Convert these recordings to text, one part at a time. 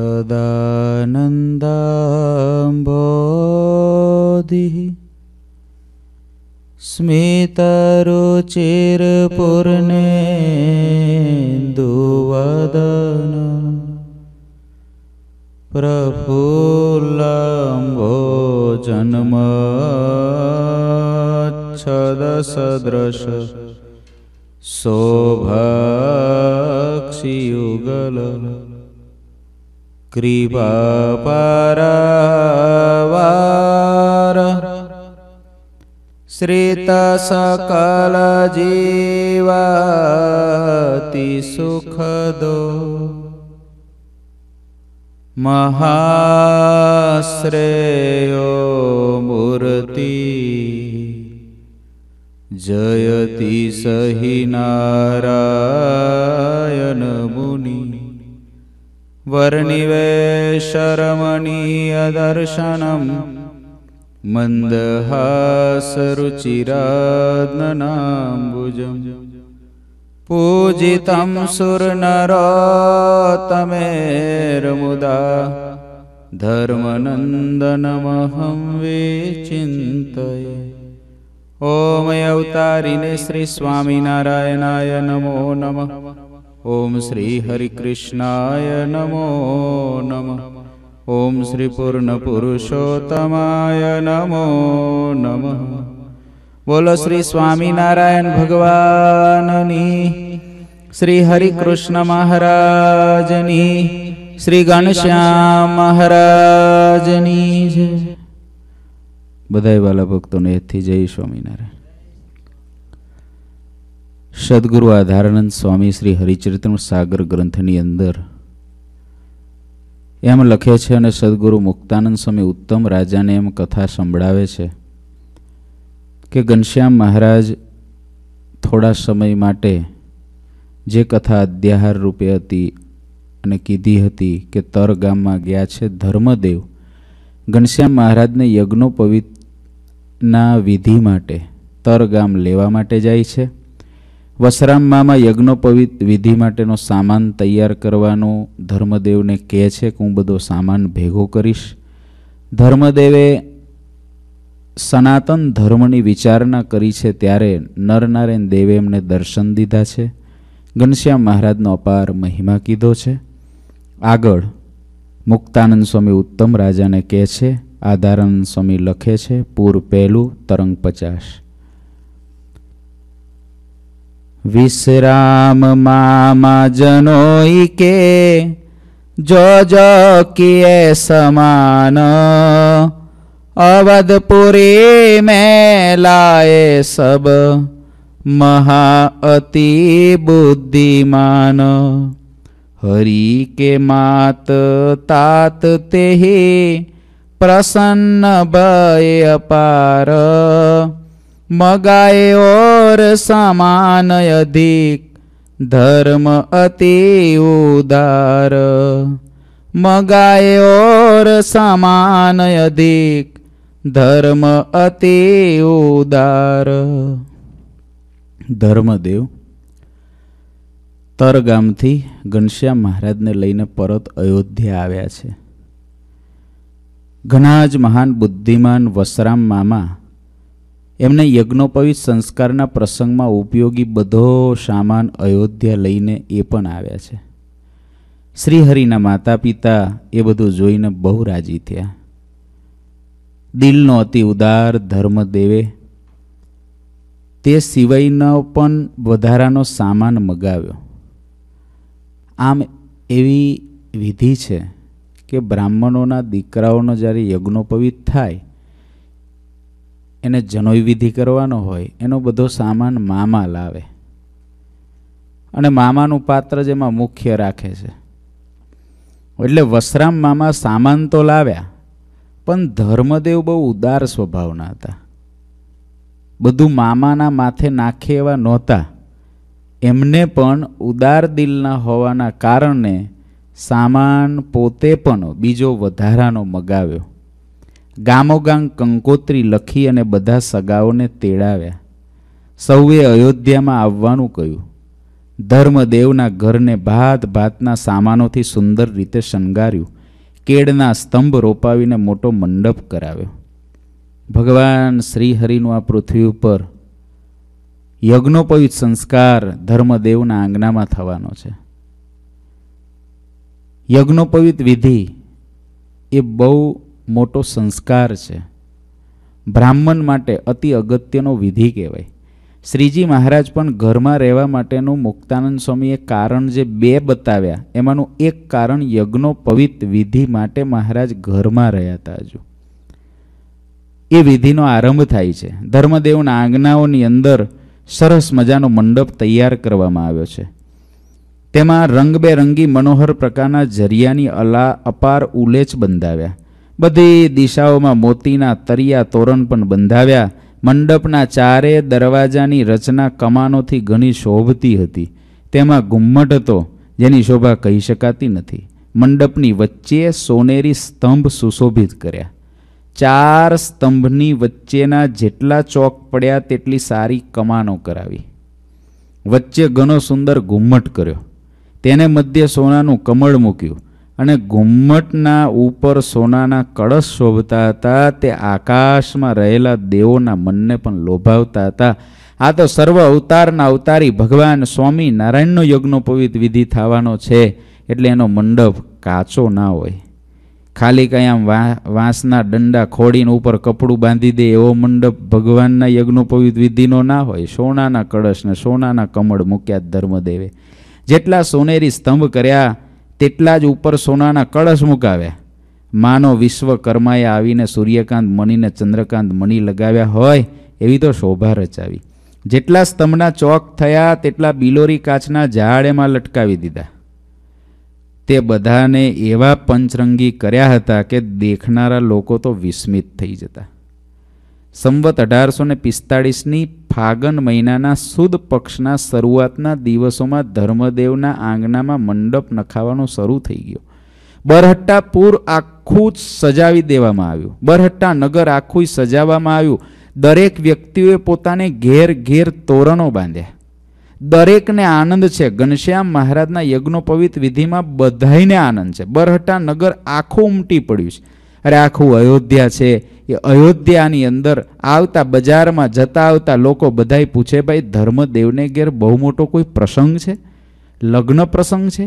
सदानन्दाम्भोदिः स्मितरुचिरपूर्णेन्दुवदनु प्रफुल्लम्भो जन्मच्छदसदृश शोभाक्षियुगल ग्रिबपरवा श्रितसकल जीवति सुखदो महाश्रेयो मूर्ति जयति सहि नारा वर्णिवेशरमणीयदर्शनं मन्दहासरुचिरत् पूजितं सुरनरातमेर्मुदा धर्मनन्दनमहं विचिन्तय ॐ अवतारिणे श्रीस्वामिनारायणाय नमो नमः ॐ श्रीहरिकृष्णाय नमो नमः ॐ श्रीपूर्णपुरुषोत्तमाय नमो नमः બોલો શ્રી સ્વામિનારાયણ ભગવાનની શ્રી હરિકૃષ્ણ મહારાજની શ્રી ઘનશ્યામ મહારાજની બધા વાલા ભક્તોને એથી જય સ્વામિનારાયણ સદગુરુ આધારાનંદ સ્વામી શ્રી હરિચરિત્ર સાગર ગ્રંથની અંદર એમ લખે છે અને સદગુરુ મુક્તાનંદ સ્વામી ઉત્તમ રાજાને એમ કથા સંભળાવે છે કે ઘનશ્યામ મહારાજ થોડા સમય માટે જે કથા અધ્યાહાર રૂપે હતી અને કીધી હતી કે તર ગામમાં ગયા છે ધર્મદેવ ઘનશ્યામ મહારાજને યજ્ઞોપવિતના વિધિ માટે તર ગામ લેવા માટે જાય છે વસરામમામા યજ્ઞોપવિત વિધિ માટેનો સામાન તૈયાર કરવાનો ધર્મદેવને કહે છે કે હું બધો સામાન ભેગો કરીશ ધર્મદેવે સનાતન ધર્મની વિચારણા કરી છે ત્યારે નરનારાયણ દેવે એમને દર્શન દીધા છે ઘનશ્યામ મહારાજનો અપાર મહિમા કીધો છે આગળ મુક્તાનંદ સ્વામી ઉત્તમ રાજાને કહે છે આદારાનંદ સ્વામી લખે છે પૂર પહેલું તરંગ પચાસ વિશ્રામમાં જનોઈ કે જોજ કિયે સમાન અવધપુરી મેં લાયે સબ મહા અતિ બુદ્ધિમાન હરિ કે માત તાત તે પ્રસન્ન ભય અપાર મગાએ ઓર સમાન અધિક ધર્મ અતિ ઉદાર મગાએ ઓર સમાન અધિક ધર્મ અતિ ઉદાર ધર્મદેવ તરગામથી ઘનશ્યામ મહારાજને લઈને પરત અયોધ્યા આવ્યા છે ઘણા જ મહાન બુદ્ધિમાન વસરામ મામા એમને યજ્ઞોપવિત સંસ્કારના પ્રસંગમાં ઉપયોગી બધો સામાન અયોધ્યા લઈને એ પણ આવ્યા છે શ્રીહરિના માતા પિતા એ બધું જોઈને બહુ રાજી થયા દિલનો અતિ ઉદાર ધર્મ દેવે તે સિવાયનો પણ વધારાનો સામાન મગાવ્યો આમ એવી વિધિ છે કે બ્રાહ્મણોના દીકરાઓનો જ્યારે યજ્ઞોપવિત થાય એને જનોઈ વિધિ કરવાનો હોય એનો બધો સામાન મામા લાવે અને મામાનું પાત્ર જેમાં મુખ્ય રાખે છે એટલે વસરામ મામા સામાન તો લાવ્યા પણ ધર્મદેવ બહુ ઉદાર સ્વભાવના હતા બધું મામાના માથે નાખે એવા નહોતા એમને પણ ઉદાર દિલના હોવાના કારણે સામાન પોતે પણ બીજો વધારાનો મગાવ્યો ગામોગામ કંકોત્રી લખી અને બધા સગાઓને તેડાવ્યા સૌએ અયોધ્યામાં આવવાનું કહ્યું ધર્મદેવના ઘરને ભાત ભાતના સામાનોથી સુંદર રીતે શણગાર્યું કેળના સ્તંભ રોપાવીને મોટો મંડપ કરાવ્યો ભગવાન શ્રીહરિનું આ પૃથ્વી ઉપર યજ્ઞોપવિત સંસ્કાર ધર્મદેવના આંગણામાં થવાનો છે યજ્ઞોપવિત વિધિ એ બહુ મોટો સંસ્કાર છે બ્રાહ્મણ માટે અતિ અગત્યનો વિધિ કહેવાય શ્રીજી મહારાજ પણ ઘરમાં રહેવા માટેનું મુક્તાનંદ સ્વામીએ કારણ જે બે બતાવ્યા એમાંનું એક કારણ યજ્ઞો પવિત્ર વિધિ માટે મહારાજ ઘરમાં રહ્યા હતા હજુ એ વિધિનો આરંભ થાય છે ધર્મદેવના આંગણાઓની અંદર સરસ મજાનો મંડપ તૈયાર કરવામાં આવ્યો છે તેમાં રંગબેરંગી મનોહર પ્રકારના જરિયાની અલા અપાર ઉલેચ બંધાવ્યા બધી દિશાઓમાં મોતીના તરિયા તોરણ પણ બંધાવ્યા મંડપના ચારે દરવાજાની રચના કમાનોથી ઘણી શોભતી હતી તેમાં ગુમ્મટ હતો જેની શોભા કહી શકાતી નથી મંડપની વચ્ચે સોનેરી સ્તંભ સુશોભિત કર્યા ચાર સ્તંભની વચ્ચેના જેટલા ચોક પડ્યા તેટલી સારી કમાનો કરાવી વચ્ચે ઘણો સુંદર ઘુમ્મટ કર્યો તેને મધ્ય સોનાનું કમળ મૂક્યું અને ઘુમ્મટના ઉપર સોનાના કળશ શોભતા હતા તે આકાશમાં રહેલા દેવોના મનને પણ લોભાવતા હતા આ તો સર્વ અવતારના અવતારી ભગવાન સ્વામી નારાયણનો યજ્ઞોપવિત વિધિ થવાનો છે એટલે એનો મંડપ કાચો ના હોય ખાલી કંઈ આમ વાંસના દંડા ખોડીને ઉપર કપડું બાંધી દે એવો મંડપ ભગવાનના યજ્ઞોપવિત વિધિનો ના હોય સોનાના કળશને સોનાના કમળ મૂક્યા ધર્મદેવે જેટલા સોનેરી સ્તંભ કર્યા તેટલા જ ઉપર સોનાના કળશ મુકાવ્યા માનો વિશ્વકર્માએ આવીને સૂર્યકાંત મણીને ચંદ્રકાંત મણી લગાવ્યા હોય એવી તો શોભા રચાવી જેટલા સ્તંભના ચોક થયા તેટલા બિલોરી કાચના ઝાડ લટકાવી દીધા તે બધાને એવા પંચરંગી કર્યા હતા કે દેખનારા લોકો તો વિસ્મિત થઈ જતા સંવત અઢારસો ને પિસ્તાળીસની ફાગન મહિનાના સુદ પક્ષના શરૂઆતના દિવસોમાં ધર્મદેવના આંગણામાં મંડપ નખાવાનો શરૂ થઈ ગયો બરહટ્ટા પૂર આખું જ સજાવી દેવામાં આવ્યું બરહટ્ટા નગર આખું સજાવવામાં આવ્યું દરેક વ્યક્તિઓએ પોતાને ઘેર ઘેર તોરણો બાંધ્યા દરેકને આનંદ છે ઘનશ્યામ મહારાજના યજ્ઞોપવિત વિધિમાં બધાઈને આનંદ છે બરહટ્ટા નગર આખું ઉમટી પડ્યું છે અરે આખું અયોધ્યા છે એ અયોધ્યાની અંદર આવતા બજારમાં જતા આવતા લોકો બધાય પૂછે ભાઈ ધર્મદેવને ઘેર બહુ મોટો કોઈ પ્રસંગ છે લગ્ન પ્રસંગ છે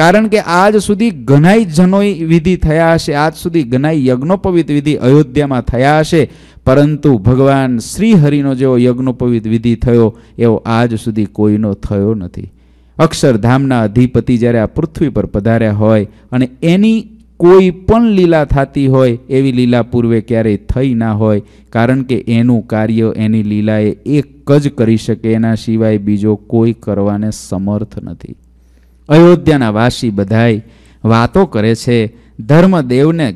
કારણ કે આજ સુધી ઘણાય જનોય વિધિ થયા હશે આજ સુધી ઘણાય યજ્ઞોપવિત વિધિ અયોધ્યામાં થયા હશે પરંતુ ભગવાન શ્રીહરિનો જેવો યજ્ઞોપવિત વિધિ થયો એવો આજ સુધી કોઈનો થયો નથી અક્ષરધામના અધિપતિ જ્યારે આ પૃથ્વી પર પધાર્યા હોય અને એની કોઈ પણ લીલા થતી હોય એવી લીલા પૂર્વે ક્યારેય થઈ ના હોય કારણ કે એનું કાર્ય એની લીલાએ એક જ કરી શકે એના સિવાય બીજો કોઈ કરવાને સમર્થ નથી અયોધ્યાના વાસી બધાય વાતો કરે છે ધર્મદેવને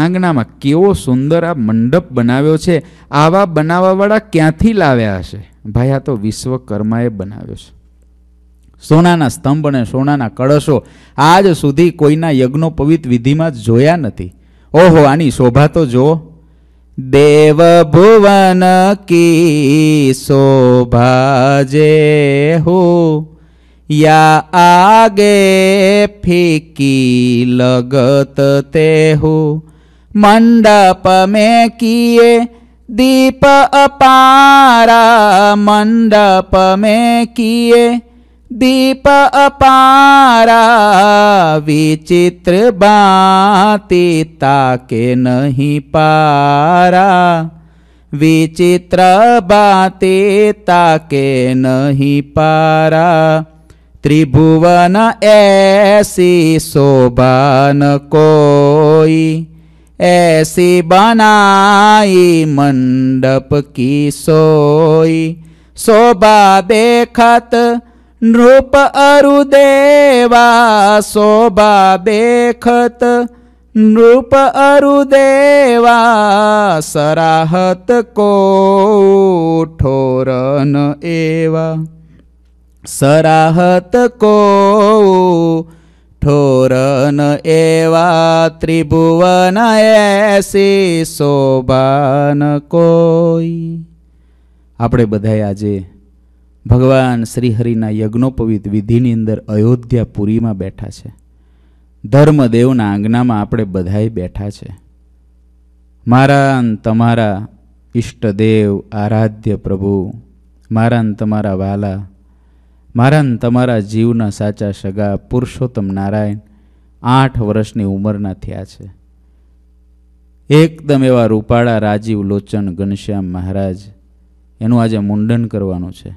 આંગણામાં કેવો સુંદર આ મંડપ બનાવ્યો છે આવા બનાવવાવાળા ક્યાંથી લાવ્યા હશે ભાઈ આ તો વિશ્વકર્માએ બનાવ્યો છે સોનાના સ્તંભ અને સોનાના કળશો આજ સુધી કોઈના યજ્ઞો યજ્ઞોપવિત વિધિમાં જ જોયા નથી ઓહો આની શોભા તો જો દેવ ભુવન કી શોભા જે હો યા આગે ફીકી લગત તે હો મંડપ મે કીએ દીપ અપારા મંડપ મે કીએ દીપ અપારા વિચિત્ર બાતી તાકે નહીં પારા વિચિત્ર બાતે તાકે નહીં પારા ત્રિભુવન એસી શોભાન કોઈ એસી બનાઈ મંડપ કી સોઈ શોભા દેખત નૃપ અરુદેવા શોભા દેખત નૃપ અરુદેવા સરાહત કોઠોરન એવા સરાહત કો ઠોરન એવા ત્રિભુવન એસી શોભાન કોઈ આપણે બધાએ આજે ભગવાન શ્રીહરિના યજ્ઞોપવિત વિધિની અંદર અયોધ્યાપુરીમાં બેઠા છે ધર્મદેવના આંગણામાં આપણે બધાએ બેઠા છે મારા તમારા ઈષ્ટદેવ આરાધ્ય પ્રભુ મારા તમારા વાલા મારા તમારા જીવના સાચા સગા પુરુષોત્તમ નારાયણ આઠ વર્ષની ઉંમરના થયા છે એકદમ એવા રૂપાળા રાજીવ લોચન ઘનશ્યામ મહારાજ એનું આજે મુંડન કરવાનું છે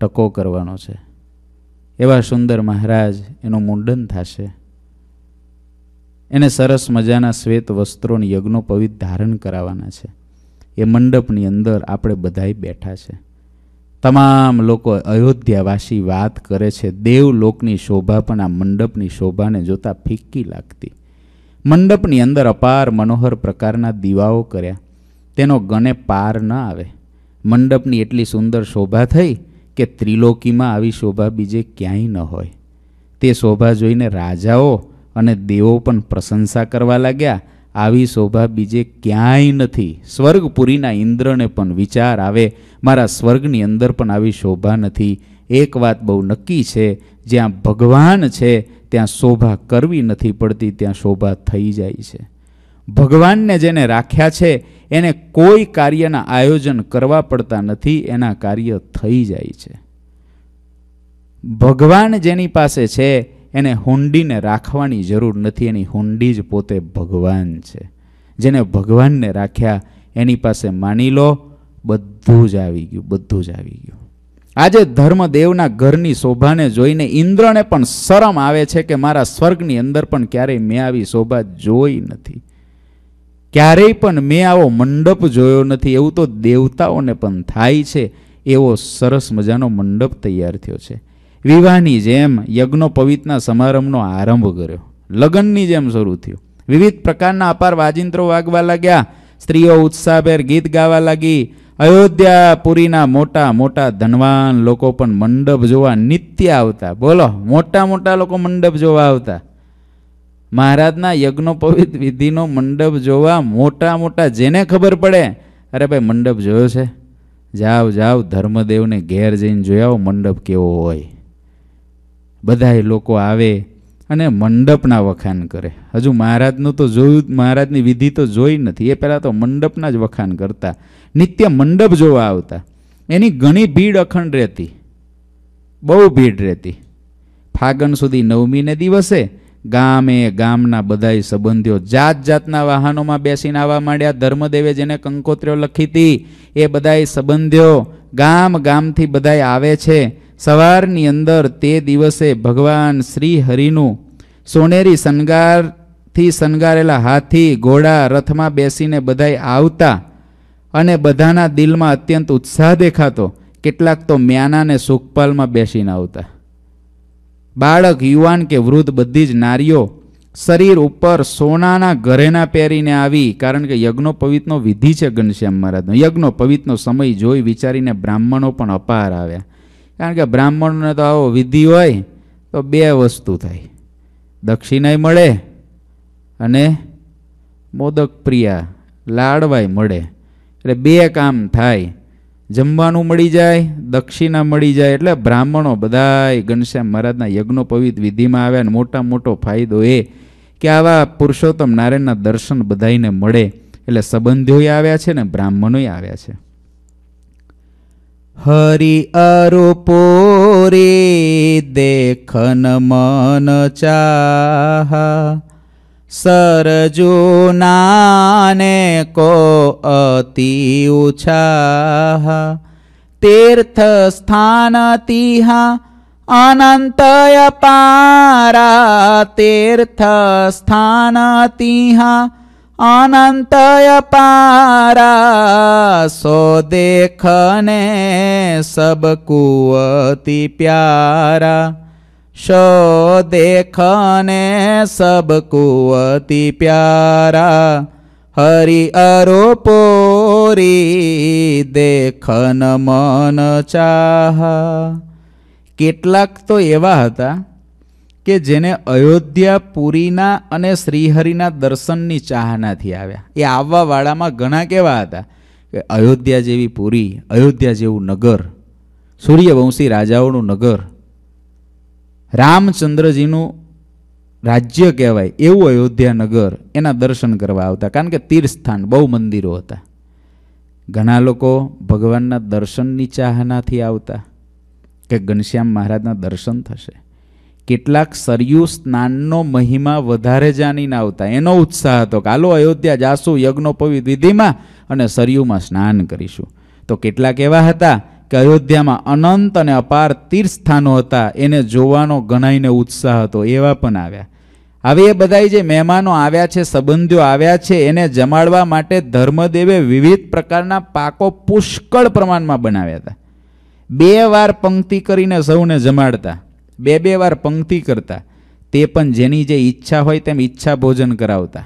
ટકો કરવાનો છે એવા સુંદર મહારાજ એનું મુંડન થશે એને સરસ મજાના શ્વેત વસ્ત્રોની યજ્ઞોપવિત ધારણ કરાવવાના છે એ મંડપની અંદર આપણે બધાય બેઠા છે તમામ લોકો અયોધ્યાવાસી વાત કરે છે દેવલોકની શોભા પણ આ મંડપની શોભાને જોતાં ફિક્કી લાગતી મંડપની અંદર અપાર મનોહર પ્રકારના દીવાઓ કર્યા તેનો ગણે પાર ન આવે મંડપની એટલી સુંદર શોભા થઈ કે ત્રિલોકીમાં આવી શોભા બીજે ક્યાંય ન હોય તે શોભા જોઈને રાજાઓ અને દેવો પણ પ્રશંસા કરવા લાગ્યા આવી શોભા બીજે ક્યાંય નથી સ્વર્ગપુરીના ઇન્દ્રને પણ વિચાર આવે મારા સ્વર્ગની અંદર પણ આવી શોભા નથી એક વાત બહુ નક્કી છે જ્યાં ભગવાન છે ત્યાં શોભા કરવી નથી પડતી ત્યાં શોભા થઈ જાય છે ભગવાનને જેને રાખ્યા છે એને કોઈ કાર્યના આયોજન કરવા પડતા નથી એના કાર્ય થઈ જાય છે ભગવાન જેની પાસે છે એને હુંડીને રાખવાની જરૂર નથી એની હુંડી જ પોતે ભગવાન છે જેને ભગવાનને રાખ્યા એની પાસે માની લો બધું જ આવી ગયું બધું જ આવી ગયું આજે ધર્મદેવના ઘરની શોભાને જોઈને ઇન્દ્રને પણ શરમ આવે છે કે મારા સ્વર્ગની અંદર પણ ક્યારેય મેં આવી શોભા જોઈ નથી ક્યારેય પણ મેં આવો મંડપ જોયો નથી એવું તો દેવતાઓને પણ થાય છે એવો સરસ મજાનો મંડપ તૈયાર થયો છે વિવાહની જેમ યજ્ઞોપવિતના સમારંભનો આરંભ કર્યો લગ્નની જેમ શરૂ થયું વિવિધ પ્રકારના અપાર વાજિંત્રો વાગવા લાગ્યા સ્ત્રીઓ ઉત્સાહભેર ગીત ગાવા લાગી અયોધ્યા પુરીના મોટા મોટા ધનવાન લોકો પણ મંડપ જોવા નિત્ય આવતા બોલો મોટા મોટા લોકો મંડપ જોવા આવતા મહારાજના યજ્ઞોપવિત વિધિનો મંડપ જોવા મોટા મોટા જેને ખબર પડે અરે ભાઈ મંડપ જોયો છે જાઓ જાઓ ધર્મદેવને ઘેર જઈને જોયાઓ મંડપ કેવો હોય બધાય લોકો આવે અને મંડપના વખાણ કરે હજુ મહારાજનું તો જોયું મહારાજની વિધિ તો જોઈ નથી એ પહેલાં તો મંડપના જ વખાણ કરતા નિત્ય મંડપ જોવા આવતા એની ઘણી ભીડ અખંડ રહેતી બહુ ભીડ રહેતી ફાગણ સુધી નવમીને દિવસે ગામે ગામના બધાય સંબંધીઓ જાત જાતના વાહનોમાં બેસીને આવવા માંડ્યા ધર્મદેવે જેને કંકોત્રીઓ લખી હતી એ બધાય સંબંધીઓ ગામ ગામથી બધાય આવે છે સવારની અંદર તે દિવસે ભગવાન શ્રી હરિનું સોનેરી શણગારથી શણગારેલા હાથી ઘોડા રથમાં બેસીને બધાય આવતા અને બધાના દિલમાં અત્યંત ઉત્સાહ દેખાતો કેટલાક તો મ્યાનાને સુખપાલમાં બેસીને આવતા બાળક યુવાન કે વૃદ્ધ બધી જ નારીઓ શરીર ઉપર સોનાના ઘરેના પહેરીને આવી કારણ કે યજ્ઞોપવિતનો વિધિ છે ઘનશ્યામ મહારાજનો યજ્ઞોપવિતનો સમય જોઈ વિચારીને બ્રાહ્મણો પણ અપાર આવ્યા કારણ કે બ્રાહ્મણને તો આવો વિધિ હોય તો બે વસ્તુ થાય દક્ષિણાય મળે અને મોદક પ્રિયા લાડવાય મળે એટલે બે કામ થાય જમવાનું મળી જાય દક્ષિણા મળી જાય એટલે બ્રાહ્મણો બધાય ઘનશ્યામ મહારાજના યજ્ઞોપવિત વિધિમાં આવ્યા અને મોટા મોટો ફાયદો એ કે આવા પુરુષોત્તમ નારાયણના દર્શન બધાઈને મળે એટલે સંબંધીઓય આવ્યા છે ને બ્રાહ્મણોય આવ્યા છે હરિ આરોપો રે દેખન મન ચાહા सरजोनानेको को अति उः तीर्थ तीहा अनन्तय पारा तीर्थ स्थानतिहा अनन्तय पारा सो देखने सब कु प्यारा शो देखने सबको પ્યારા प्यारा हरि अरोपोरी देखन મન ચાહ કેટલાક તો એવા હતા કે જેને અયોધ્યા પુરીના અને શ્રીહરિના દર્શનની ચાહનાથી આવ્યા એ આવવાવાળામાં ઘણા કેવા હતા કે અયોધ્યા જેવી પુરી અયોધ્યા જેવું નગર સૂર્યવંશી રાજાઓનું નગર રામચંદ્રજીનું રાજ્ય કહેવાય એવું અયોધ્યા નગર એના દર્શન કરવા આવતા કારણ કે તીર્થસ્થાન બહુ મંદિરો હતા ઘણા લોકો ભગવાનના દર્શનની ચાહનાથી આવતા કે ઘનશ્યામ મહારાજના દર્શન થશે કેટલાક સરયુ સ્નાનનો મહિમા વધારે જાણીને આવતા એનો ઉત્સાહ હતો કે હાલો અયોધ્યા જાશું યજ્ઞોપવિ વિધિમાં અને સરયુમાં સ્નાન કરીશું તો કેટલાક એવા હતા કે અયોધ્યામાં અનંત અને અપાર તીર્થસ્થાનો હતા એને જોવાનો ગણાઈને ઉત્સાહ હતો એવા પણ આવ્યા હવે એ બધા જે મહેમાનો આવ્યા છે સંબંધીઓ આવ્યા છે એને જમાડવા માટે ધર્મદેવે વિવિધ પ્રકારના પાકો પુષ્કળ પ્રમાણમાં બનાવ્યા હતા બે વાર પંક્તિ કરીને સૌને જમાડતા બે બે વાર પંક્તિ કરતા તે પણ જેની જે ઈચ્છા હોય તેમ ઈચ્છા ભોજન કરાવતા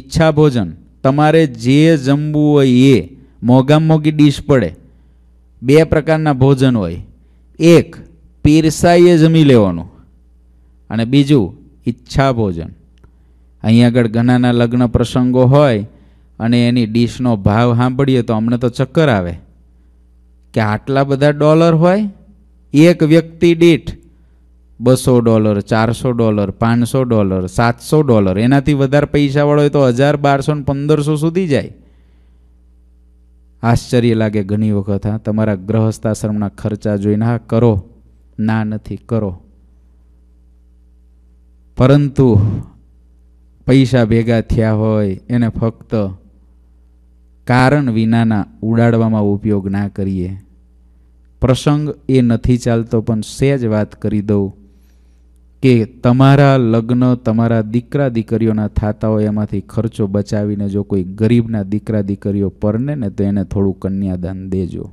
ઈચ્છા ભોજન તમારે જે જમવું હોય એ મોંઘામાં મોંઘી ડીશ પડે બે પ્રકારના ભોજન હોય એક પીરસાઈએ જમી લેવાનું અને બીજું ઈચ્છા ભોજન અહીં આગળ ઘણાના લગ્ન પ્રસંગો હોય અને એની ડીશનો ભાવ સાંભળીએ તો અમને તો ચક્કર આવે કે આટલા બધા ડોલર હોય એક વ્યક્તિ દીઠ બસો ડોલર ચારસો ડોલર પાંચસો ડોલર સાતસો ડોલર એનાથી વધારે પૈસાવાળો હોય તો હજાર બારસો ને પંદરસો સુધી જાય આશ્ચર્ય લાગે ઘણી વખત હા તમારા ગ્રહસ્થાશ્રમના ખર્ચા જોઈને હા કરો ના નથી કરો પરંતુ પૈસા ભેગા થયા હોય એને ફક્ત કારણ વિનાના ઉડાડવામાં ઉપયોગ ના કરીએ પ્રસંગ એ નથી ચાલતો પણ સહેજ વાત કરી દઉં કે તમારા લગ્ન તમારા દીકરા દીકરીઓના થતા હોય એમાંથી ખર્ચો બચાવીને જો કોઈ ગરીબના દીકરા દીકરીઓ પરને ને તો એને થોડું કન્યાદાન દેજો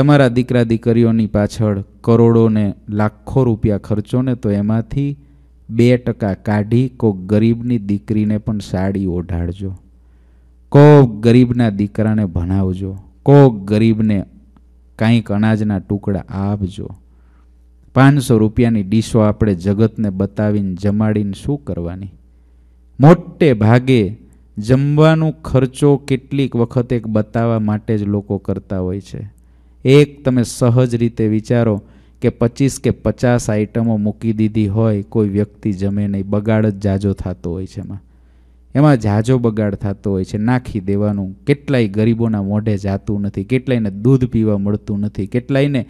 તમારા દીકરા દીકરીઓની પાછળ કરોડોને લાખો રૂપિયા ખર્ચો ને તો એમાંથી બે ટકા કાઢી કોક ગરીબની દીકરીને પણ સાડી ઓઢાડજો કોક ગરીબના દીકરાને ભણાવજો કોક ગરીબને કાંઈક અનાજના ટુકડા આપજો પાંચસો રૂપિયાની ડીશો આપણે જગતને બતાવીને જમાડીને શું કરવાની મોટે ભાગે જમવાનું ખર્ચો કેટલીક વખત એક બતાવવા માટે જ લોકો કરતા હોય છે એક તમે સહજ રીતે વિચારો કે પચીસ કે પચાસ આઇટમો મૂકી દીધી હોય કોઈ વ્યક્તિ જમે નહીં બગાડ જ જાજો થતો હોય છે એમાં એમાં જાજો બગાડ થતો હોય છે નાખી દેવાનું કેટલાય ગરીબોના મોઢે જાતું નથી કેટલાયને દૂધ પીવા મળતું નથી કેટલાયને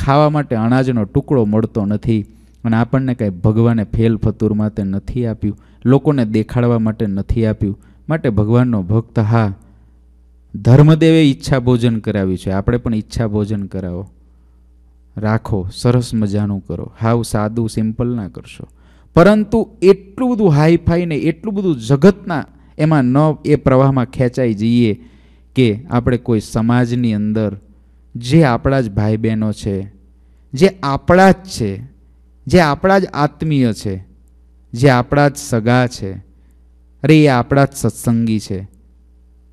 ખાવા માટે અનાજનો ટુકડો મળતો નથી અને આપણને કાંઈ ભગવાને ફેલ ફતુર માટે નથી આપ્યું લોકોને દેખાડવા માટે નથી આપ્યું માટે ભગવાનનો ભક્ત હા ધર્મદેવે ઈચ્છા ભોજન કરાવ્યું છે આપણે પણ ઈચ્છા ભોજન કરાવો રાખો સરસ મજાનું કરો હાવ સાદું સિમ્પલ ના કરશો પરંતુ એટલું બધું હાઈફાઈ ને એટલું બધું જગતના એમાં ન એ પ્રવાહમાં ખેંચાઈ જઈએ કે આપણે કોઈ સમાજની અંદર જે આપણા જ ભાઈ બહેનો છે જે આપણા જ છે જે આપણા જ આત્મીય છે જે આપણા જ સગા છે અરે એ આપણા જ સત્સંગી છે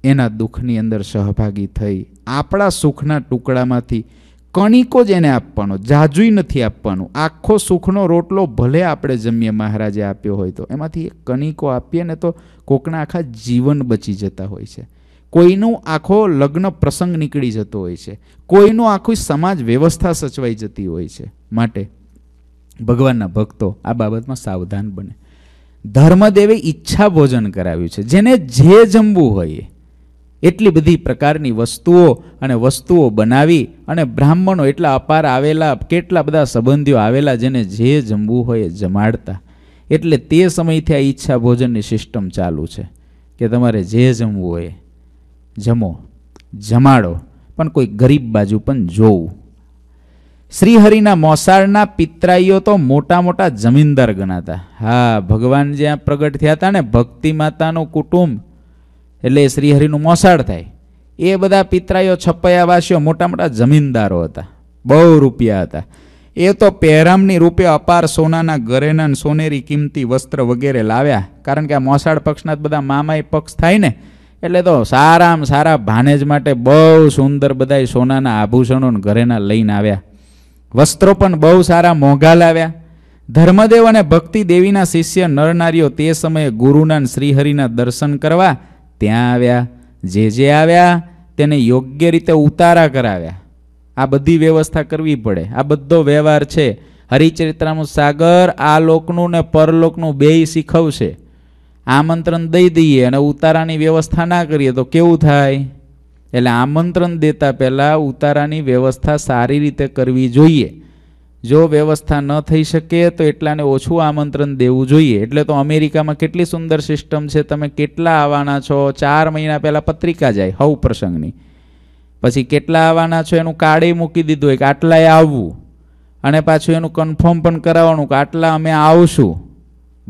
એના દુઃખની અંદર સહભાગી થઈ આપણા સુખના ટુકડામાંથી કણિકો જ એને આપવાનો જાજુય નથી આપવાનું આખો સુખનો રોટલો ભલે આપણે જમીએ મહારાજે આપ્યો હોય તો એમાંથી એ કણિકો આપીએ ને તો કોકના આખા જીવન બચી જતા હોય છે કોઈનું આખો લગ્ન પ્રસંગ નીકળી જતો હોય છે કોઈનું આખી સમાજ વ્યવસ્થા સચવાઈ જતી હોય છે માટે ભગવાનના ભક્તો આ બાબતમાં સાવધાન બને ધર્મદેવે ઈચ્છા ભોજન કરાવ્યું છે જેને જે જમવું હોય એટલી બધી પ્રકારની વસ્તુઓ અને વસ્તુઓ બનાવી અને બ્રાહ્મણો એટલા અપાર આવેલા કેટલા બધા સંબંધીઓ આવેલા જેને જે જમવું હોય એ જમાડતા એટલે તે સમયથી આ ઈચ્છા ભોજનની સિસ્ટમ ચાલુ છે કે તમારે જે જમવું હોય જમો જમાડો પણ કોઈ ગરીબ બાજુ પણ જોવું શ્રીહરિના મોસાળના પિતરાઈઓ તો મોટા મોટા જમીનદાર ગણાતા હા ભગવાન જ્યાં પ્રગટ થયા હતા ને ભક્તિ માતાનું કુટુંબ એટલે શ્રીહરિનું મોસાળ થાય એ બધા પિતરાઈઓ છપ્પૈયાવાસીઓ મોટા મોટા જમીનદારો હતા બહુ રૂપિયા હતા એ તો પહેરામની રૂપે અપાર સોનાના ઘરેના સોનેરી કિંમતી વસ્ત્ર વગેરે લાવ્યા કારણ કે આ મોસાળ પક્ષના જ બધા મામાય પક્ષ થાય ને એટલે તો સારામાં સારા ભાનેજ માટે બહુ સુંદર બધા સોનાના આભૂષણો ઘરેના લઈને આવ્યા વસ્ત્રો પણ બહુ સારા મોંઘા લાવ્યા ધર્મદેવ અને ભક્તિ દેવીના શિષ્ય નરનારીઓ તે સમયે ગુરુના શ્રીહરિના દર્શન કરવા ત્યાં આવ્યા જે જે આવ્યા તેને યોગ્ય રીતે ઉતારા કરાવ્યા આ બધી વ્યવસ્થા કરવી પડે આ બધો વ્યવહાર છે હરિચરિત્રાનું સાગર આ લોકનું ને પરલોકનું બેય શીખવશે આમંત્રણ દઈ દઈએ અને ઉતારાની વ્યવસ્થા ના કરીએ તો કેવું થાય એટલે આમંત્રણ દેતા પહેલાં ઉતારાની વ્યવસ્થા સારી રીતે કરવી જોઈએ જો વ્યવસ્થા ન થઈ શકે તો એટલાને ઓછું આમંત્રણ દેવું જોઈએ એટલે તો અમેરિકામાં કેટલી સુંદર સિસ્ટમ છે તમે કેટલા આવવાના છો ચાર મહિના પહેલાં પત્રિકા જાય હવ પ્રસંગની પછી કેટલા આવવાના છો એનું કાર્ડે મૂકી દીધું હોય કે આટલાએ આવવું અને પાછું એનું કન્ફર્મ પણ કરાવવાનું કે આટલા અમે આવશું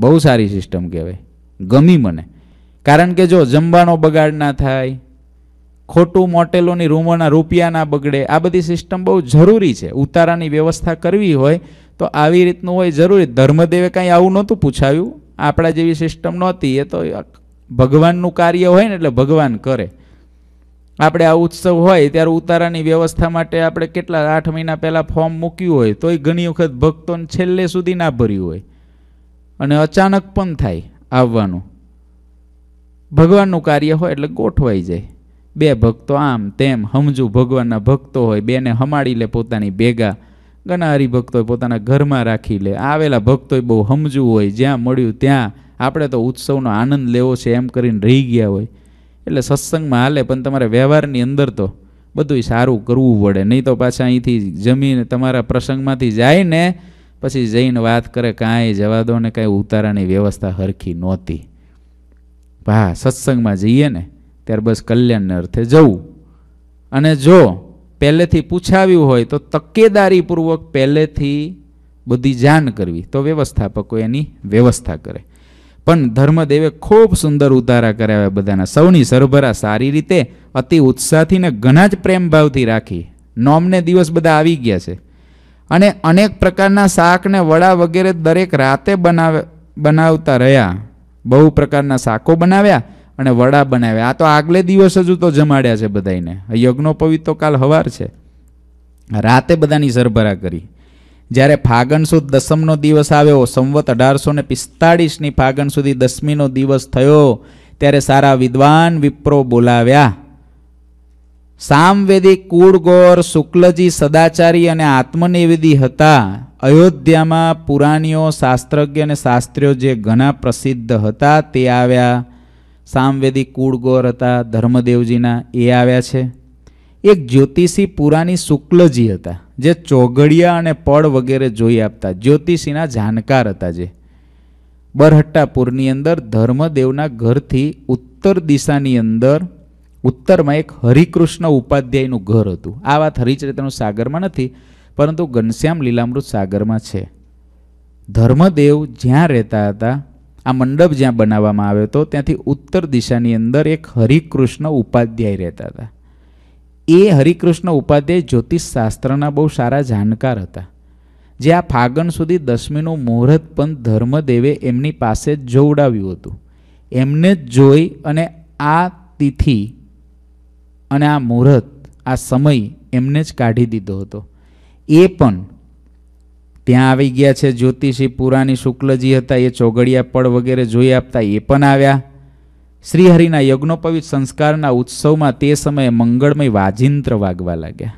બહુ સારી સિસ્ટમ કહેવાય ગમી મને કારણ કે જો જમવાનો બગાડ ના થાય ખોટું મોટેલોની રૂમોના રૂપિયા ના બગડે આ બધી સિસ્ટમ બહુ જરૂરી છે ઉતારાની વ્યવસ્થા કરવી હોય તો આવી રીતનું હોય જરૂરી ધર્મદેવે કાંઈ આવું નહોતું પૂછાયું આપણા જેવી સિસ્ટમ નહોતી એ તો ભગવાનનું કાર્ય હોય ને એટલે ભગવાન કરે આપણે આ ઉત્સવ હોય ત્યારે ઉતારાની વ્યવસ્થા માટે આપણે કેટલા આઠ મહિના પહેલાં ફોર્મ મૂક્યું હોય તોય ઘણી વખત ભક્તોને છેલ્લે સુધી ના ભર્યું હોય અને અચાનક પણ થાય આવવાનું ભગવાનનું કાર્ય હોય એટલે ગોઠવાઈ જાય બે ભક્તો આમ તેમ સમજુ ભગવાનના ભક્તો હોય બેને હમાડી લે પોતાની ભેગા ઘણા હરિભક્તો પોતાના ઘરમાં રાખી લે આવેલા ભક્તોએ બહુ સમજવું હોય જ્યાં મળ્યું ત્યાં આપણે તો ઉત્સવનો આનંદ લેવો છે એમ કરીને રહી ગયા હોય એટલે સત્સંગમાં હાલે પણ તમારે વ્યવહારની અંદર તો બધું સારું કરવું પડે નહીં તો પાછા અહીંથી જમીન તમારા પ્રસંગમાંથી જાય ને પછી જઈને વાત કરે કાંઈ જવા દો ને કાંઈ ઉતારાની વ્યવસ્થા હરખી નહોતી હા સત્સંગમાં જઈએ ને ત્યારે બસ કલ્યાણને અર્થે જવું અને જો પહેલેથી પૂછાવ્યું હોય તો તકેદારીપૂર્વક પહેલેથી બધી જાણ કરવી તો વ્યવસ્થાપકો એની વ્યવસ્થા કરે પણ ધર્મદેવે ખૂબ સુંદર ઉતારા કરાવ્યા બધાના સૌની સરભરા સારી રીતે અતિ ઉત્સાહથી ને ઘણા જ પ્રેમભાવથી રાખી નોમને દિવસ બધા આવી ગયા છે અને અનેક પ્રકારના શાકને વડા વગેરે દરેક રાતે બનાવ બનાવતા રહ્યા બહુ પ્રકારના શાકો બનાવ્યા અને વડા બનાવ્યા આ તો આગલે દિવસ જ તો જમાડ્યા છે બધાને યજ્ઞોપવિત તો કાલ હવાર છે રાતે બધાની સરભરા કરી જ્યારે ફાગણ સુદ દસમનો દિવસ આવ્યો સંવત અઢારસો ને પિસ્તાળીસની ફાગણ સુધી દસમીનો દિવસ થયો ત્યારે સારા વિદ્વાન વિપ્રો બોલાવ્યા સામવેદિક કુળગોર શુક્લજી સદાચારી અને આત્મનિવેદી હતા અયોધ્યામાં પુરાણીઓ શાસ્ત્રજ્ઞ અને શાસ્ત્રીઓ જે ઘણા પ્રસિદ્ધ હતા તે આવ્યા સામવેદિક કુળગોર હતા ધર્મદેવજીના એ આવ્યા છે એક જ્યોતિષી પુરાણી શુક્લજી હતા જે ચોઘડિયા અને પળ વગેરે જોઈ આપતા જ્યોતિષીના જાણકાર હતા જે બરહટ્ટાપુરની અંદર ધર્મદેવના ઘરથી ઉત્તર દિશાની અંદર ઉત્તરમાં એક હરિકૃષ્ણ ઉપાધ્યાયનું ઘર હતું આ વાત હરિચરિત્રનું સાગરમાં નથી પરંતુ ઘનશ્યામ લીલામૃત સાગરમાં છે ધર્મદેવ જ્યાં રહેતા હતા આ મંડપ જ્યાં બનાવવામાં આવ્યો હતો ત્યાંથી ઉત્તર દિશાની અંદર એક હરિકૃષ્ણ ઉપાધ્યાય રહેતા હતા એ હરિકૃષ્ણ ઉપાધ્યાય જ્યોતિષશાસ્ત્રના બહુ સારા જાણકાર હતા જે આ ફાગણ સુધી દસમીનું મુહૂર્ત પણ ધર્મદેવે એમની પાસે જ જોવડાવ્યું હતું એમને જ જોઈ અને આ તિથિ અને આ મુહૂર્ત આ સમય એમને જ કાઢી દીધો હતો એ પણ ત્યાં આવી ગયા છે જ્યોતિષી પુરાણી શુક્લજી હતા એ ચોગડિયા પળ વગેરે જોઈ આપતા એ પણ આવ્યા શ્રીહરિના યજ્ઞોપવિત સંસ્કારના ઉત્સવમાં તે સમયે મંગળમય વાજિંત્ર વાગવા લાગ્યા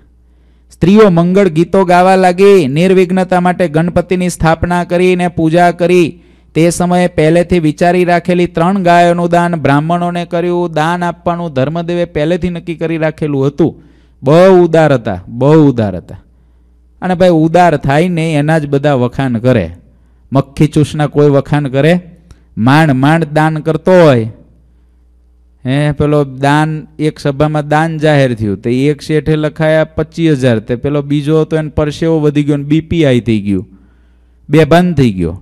સ્ત્રીઓ મંગળ ગીતો ગાવા લાગી નિર્વિઘ્નતા માટે ગણપતિની સ્થાપના કરીને પૂજા કરી તે સમયે પહેલેથી વિચારી રાખેલી ત્રણ ગાયોનું દાન બ્રાહ્મણોને કર્યું દાન આપવાનું ધર્મદેવે પહેલેથી નક્કી કરી રાખેલું હતું બહુ ઉદાર હતા બહુ ઉદાર હતા અને ભાઈ ઉદાર થાય ને એના જ બધા વખાણ કરે મક્ખી ચૂસના કોઈ વખાણ કરે માંડ માંડ દાન કરતો હોય હે પેલો દાન એક સભામાં દાન જાહેર થયું તે એક શેઠે લખાયા પચીસ હજાર તે પેલો બીજો હતો એને પરસેવો વધી ગયો બીપીઆઈ થઈ ગયું બે બંધ થઈ ગયો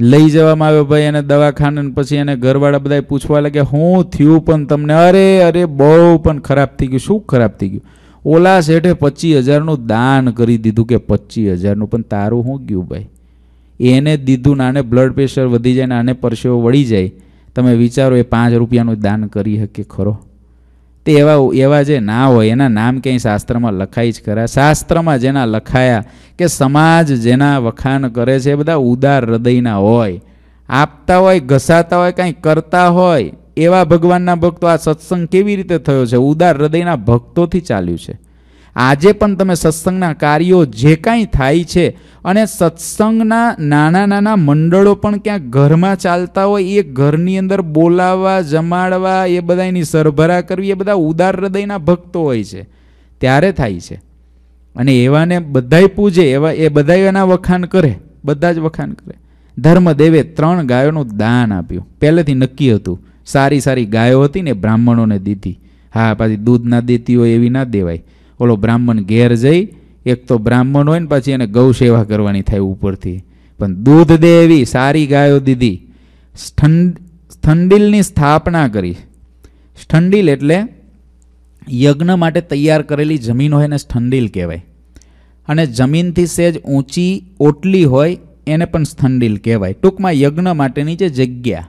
લઈ જવામાં આવ્યો ભાઈ એને દવાખાને પછી એને ઘરવાળા બધા પૂછવા લાગ્યા હું થયું પણ તમને અરે અરે બહુ પણ ખરાબ થઈ ગયું શું ખરાબ થઈ ગયું ઓલા શેઠે પચીસ હજારનું દાન કરી દીધું કે પચીસ હજારનું પણ તારું શું ગયું ભાઈ એને દીધું નાને બ્લડ પ્રેશર વધી જાય ને આને પરસેવો વળી જાય તમે વિચારો એ પાંચ રૂપિયાનું દાન કરી શકે ખરો તે એવા એવા જે ના હોય એના નામ ક્યાંય શાસ્ત્રમાં લખાય જ ખરા શાસ્ત્રમાં જેના લખાયા કે સમાજ જેના વખાણ કરે છે એ બધા ઉદાર હૃદયના હોય આપતા હોય ઘસાતા હોય કાંઈ કરતા હોય એવા ભગવાનના ભક્તો આ સત્સંગ કેવી રીતે થયો છે ઉદાર હૃદયના ભક્તોથી ચાલ્યું છે આજે પણ તમે સત્સંગના કાર્યો જે કાંઈ થાય છે અને સત્સંગના નાના નાના મંડળો પણ ક્યાં ઘરમાં ચાલતા હોય એ ઘરની અંદર બોલાવવા જમાડવા એ બધા એની સરભરા કરવી એ બધા ઉદાર હૃદયના ભક્તો હોય છે ત્યારે થાય છે અને એવાને બધાય પૂજે એવા એ બધા એના વખાણ કરે બધા જ વખાણ કરે ધર્મદેવે ત્રણ ગાયોનું દાન આપ્યું પહેલેથી નક્કી હતું સારી સારી ગાયો હતી ને બ્રાહ્મણોને દીધી હા પાછી દૂધ ના દેતી હોય એવી ના દેવાય ઓલો બ્રાહ્મણ ઘેર જઈ એક તો બ્રાહ્મણ હોય ને પછી એને ગૌ સેવા કરવાની થાય ઉપરથી પણ દૂધ દે એવી સારી ગાયો દીધી સ્થંડિલની સ્થાપના કરી સ્થંડિલ એટલે યજ્ઞ માટે તૈયાર કરેલી જમીન હોય એને સ્થંડિલ કહેવાય અને જમીનથી સેજ ઊંચી ઓટલી હોય એને પણ સ્થંડિલ કહેવાય ટૂંકમાં યજ્ઞ માટેની જે જગ્યા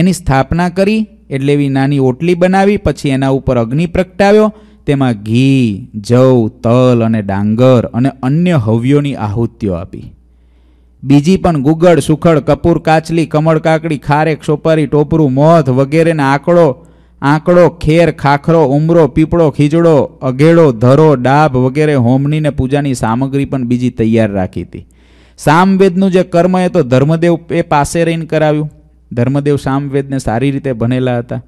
એની સ્થાપના કરી એટલે એવી નાની ઓટલી બનાવી પછી એના ઉપર અગ્નિ પ્રગટાવ્યો તેમાં ઘી જવ તલ અને ડાંગર અને અન્ય હવ્યોની આહુતિઓ આપી બીજી પણ ગુગળ સુખડ કપૂર કાચલી કમળ કાકડી ખારેક સોપારી ટોપરું મોથ વગેરેના આંકડો આંકડો ખેર ખાખરો ઉમરો પીપળો ખીજડો અઘેડો ધરો ડાભ વગેરે હોમનીને પૂજાની સામગ્રી પણ બીજી તૈયાર રાખી હતી સામવેદનું જે કર્મ એ તો ધર્મદેવ એ પાસે રહીને કરાવ્યું ધર્મદેવ સામવેદને સારી રીતે ભણેલા હતા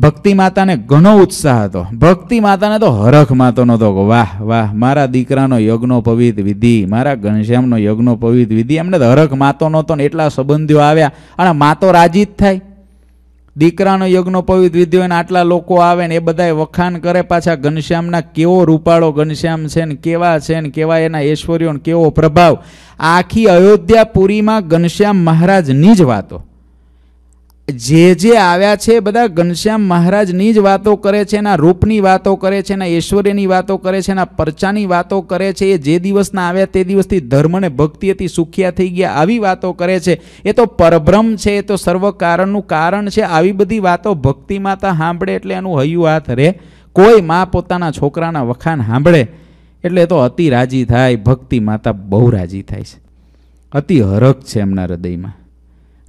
ભક્તિ માતાને ઘણો ઉત્સાહ હતો ભક્તિ માતાને તો હરખ માતો નહોતો વાહ વાહ મારા દીકરાનો યજ્ઞોપવિત વિધિ મારા ઘનશ્યામનો યજ્ઞોપવિત વિધિ એમને તો હરખ માતો નહોતો ને એટલા સંબંધીઓ આવ્યા અને માતો રાજી જ થાય દીકરાનો યજ્ઞોપવિત વિધિ હોય ને આટલા લોકો આવે ને એ બધાએ વખાણ કરે પાછા ઘનશ્યામના કેવો રૂપાળો ઘનશ્યામ છે ને કેવા છે ને કેવા એના ઐશ્વર્યો ને કેવો પ્રભાવ આખી અયોધ્યાપુરીમાં ઘનશ્યામ મહારાજની જ વાતો જે જે આવ્યા છે બધા ઘનશ્યામ મહારાજની જ વાતો કરે છે એના રૂપની વાતો કરે છે એના ઐશ્વર્યની વાતો કરે છે એના પરચાની વાતો કરે છે એ જે દિવસના આવ્યા તે દિવસથી ધર્મને ભક્તિ હતી સુખિયા થઈ ગયા આવી વાતો કરે છે એ તો પરભ્રમ છે એ તો સર્વ કારણનું કારણ છે આવી બધી વાતો ભક્તિ માતા સાંભળે એટલે એનું હયું હાથ રે કોઈ મા પોતાના છોકરાના વખાણ સાંભળે એટલે તો અતિ રાજી થાય ભક્તિ માતા બહુ રાજી થાય છે અતિ હરખ છે એમના હૃદયમાં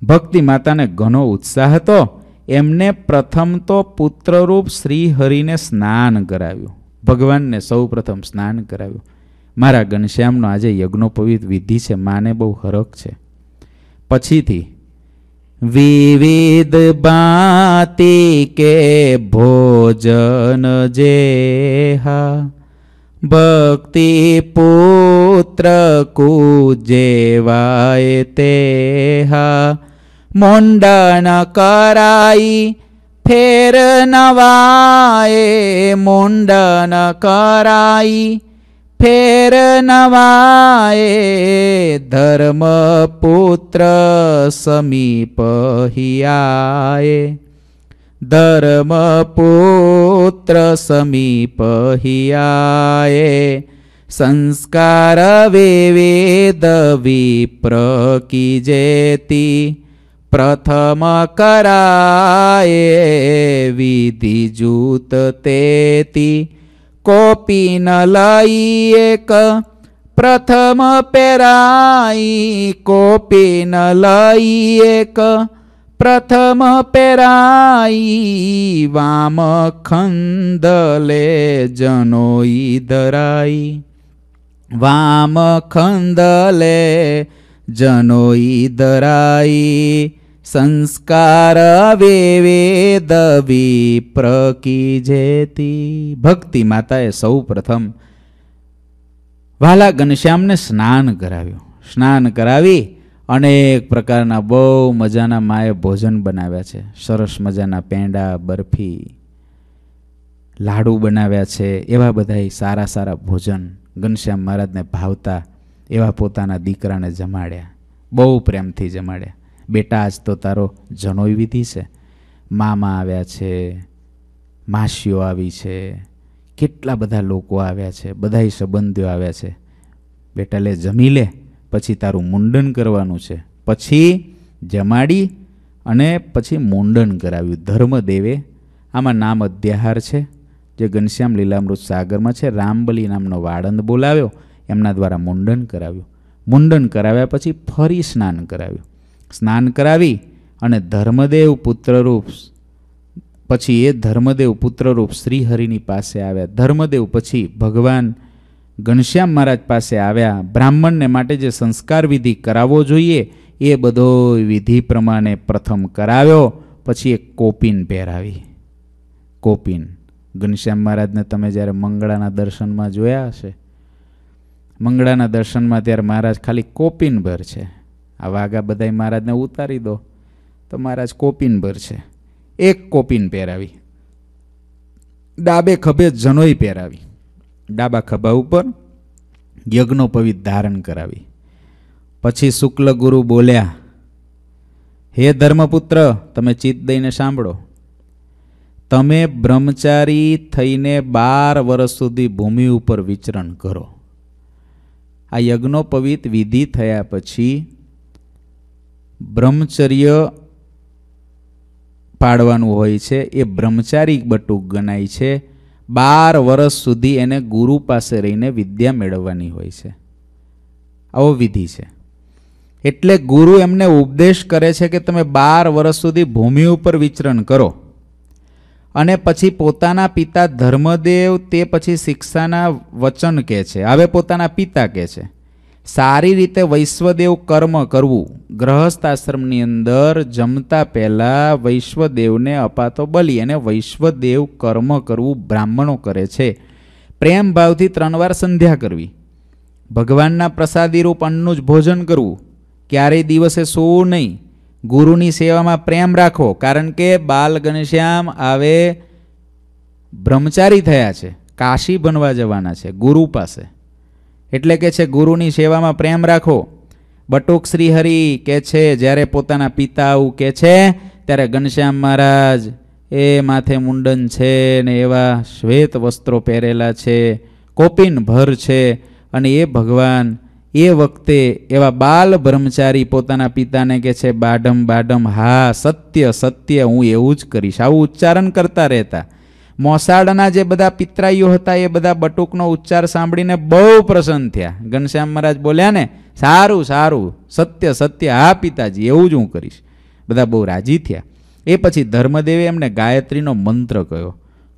ભક્તિ માતાને ઘણો ઉત્સાહ હતો એમને પ્રથમ તો પુત્રરૂપ શ્રીહરિને સ્નાન કરાવ્યું ભગવાનને સૌ પ્રથમ સ્નાન કરાવ્યું મારા ઘનશ્યામનો આજે યજ્ઞોપવિત વિધિ છે માને બહુ હરખ છે પછીથી વિવિધ બાતી કે ભોજન જે હા ભક્તિ પુત્ર કુ જેવાય તે હા फेर ण्डन करानवाण्डन फेर नवाए धर्मपुत्र समीपहियाए धर्मपुत्र विप्र संस्कारवेदवि प्रकीजेति પ્રથમ કરાયે વિધિ જૂત તેતી કોપીન લઈ એક પ્રથમ પેરાઈ કોપીન લઈ એક પ્રથમ પેરાઈ વામ ખંદલે જનોઈ ધરાઈ વામ ખંદલે જનોઈ ધરાઈ સંસ્કાર વેવેદ વિપ્ર કી જેતી ભક્તિ માતાએ સૌ પ્રથમ વાલા ઘનશ્યામને સ્નાન કરાવ્યું સ્નાન કરાવી અનેક પ્રકારના બહુ મજાના માએ ભોજન બનાવ્યા છે સરસ મજાના પેંડા બરફી લાડુ બનાવ્યા છે એવા બધા સારા સારા ભોજન ઘનશ્યામ મહારાજને ભાવતા એવા પોતાના દીકરાને જમાડ્યા બહુ પ્રેમથી જમાડ્યા બેટા આજ તો તારો જનોઈ વિધિ છે મામા આવ્યા છે માસીઓ આવી છે કેટલા બધા લોકો આવ્યા છે બધા સંબંધીઓ આવ્યા છે બેટા લે જમી લે પછી તારું મુંડન કરવાનું છે પછી જમાડી અને પછી મુંડન કરાવ્યું ધર્મદેવે આમાં નામ અધ્યાહાર છે જે ઘનશ્યામ લીલામૃત સાગરમાં છે રામબલી નામનો વાળંદ બોલાવ્યો એમના દ્વારા મુંડન કરાવ્યું મુંડન કરાવ્યા પછી ફરી સ્નાન કરાવ્યું સ્નાન કરાવી અને ધર્મદેવ પુત્રરૂપ પછી એ ધર્મદેવ પુત્રરૂપ શ્રીહરિની પાસે આવ્યા ધર્મદેવ પછી ભગવાન ઘનશ્યામ મહારાજ પાસે આવ્યા બ્રાહ્મણને માટે જે સંસ્કાર વિધિ કરાવવો જોઈએ એ બધો વિધિ પ્રમાણે પ્રથમ કરાવ્યો પછી એક કોપિન પહેરાવી કોપિન ઘનશ્યામ મહારાજને તમે જ્યારે મંગળાના દર્શનમાં જોયા હશે મંગળાના દર્શનમાં ત્યારે મહારાજ ખાલી કોપિન ભર છે આ વાઘા બધા મહારાજને ઉતારી દો તો મહારાજ કોપીન ભરશે એક કોપીન પહેરાવી ડાબે ખભે જનોઈ પહેરાવી ડાબા ખભા ઉપર યજ્ઞોપવિત ધારણ કરાવી પછી શુક્લ ગુરુ બોલ્યા હે ધર્મપુત્ર તમે ચિત્ત દઈને સાંભળો તમે બ્રહ્મચારી થઈને બાર વર્ષ સુધી ભૂમિ ઉપર વિચરણ કરો આ યજ્ઞોપવિત વિધિ થયા પછી બ્રહ્મચર્ય પાડવાનું હોય છે એ બ્રહ્મચારી બટુક ગણાય છે બાર વર્ષ સુધી એને ગુરુ પાસે રહીને વિદ્યા મેળવવાની હોય છે આવો વિધિ છે એટલે ગુરુ એમને ઉપદેશ કરે છે કે તમે બાર વર્ષ સુધી ભૂમિ ઉપર વિચરણ કરો અને પછી પોતાના પિતા ધર્મદેવ તે પછી શિક્ષાના વચન કહે છે હવે પોતાના પિતા કહે છે સારી રીતે વૈશ્વદેવ કર્મ કરવું ગ્રહસ્થાશ્રમની અંદર જમતા પહેલાં વૈશ્વદેવને અપાતો બલી અને વૈશ્વદેવ કર્મ કરવું બ્રાહ્મણો કરે છે પ્રેમ ભાવથી ત્રણ વાર સંધ્યા કરવી ભગવાનના પ્રસાદીરૂપ અન્નનું જ ભોજન કરવું ક્યારેય દિવસે સૂવું નહીં ગુરુની સેવામાં પ્રેમ રાખો કારણ કે બાલ ઘનશ્યામ આવે બ્રહ્મચારી થયા છે કાશી બનવા જવાના છે ગુરુ પાસે એટલે કે છે ગુરુની સેવામાં પ્રેમ રાખો બટુક શ્રીહરિ કે છે જ્યારે પોતાના પિતા આવું કે છે ત્યારે ઘનશ્યામ મહારાજ એ માથે મુંડન છે ને એવા શ્વેત વસ્ત્રો પહેરેલા છે કોપિન ભર છે અને એ ભગવાન એ વખતે એવા બાલ બ્રહ્મચારી પોતાના પિતાને કહે છે બાડમ બાડમ હા સત્ય સત્ય હું એવું જ કરીશ આવું ઉચ્ચારણ કરતા રહેતા મોસાળના જે બધા પિતરાઈઓ હતા એ બધા બટુકનો ઉચ્ચાર સાંભળીને બહુ પ્રસન્ન થયા ઘનશ્યામ મહારાજ બોલ્યા ને સારું સારું સત્ય સત્ય હા પિતાજી એવું જ હું કરીશ બધા બહુ રાજી થયા એ પછી ધર્મદેવે એમને ગાયત્રીનો મંત્ર કહ્યો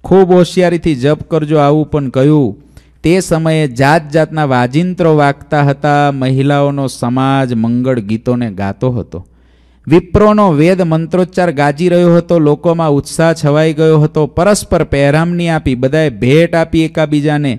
ખૂબ હોશિયારીથી જપ કરજો આવું પણ કહ્યું તે સમયે જાત જાતના વાજિંત્રો વાગતા હતા મહિલાઓનો સમાજ મંગળ ગીતોને ગાતો હતો વિપ્રોનો વેદ મંત્રોચ્ચાર ગાજી રહ્યો હતો લોકોમાં ઉત્સાહ છવાઈ ગયો હતો પરસ્પર પહેરામણી આપી બધાએ ભેટ આપી એકાબીજાને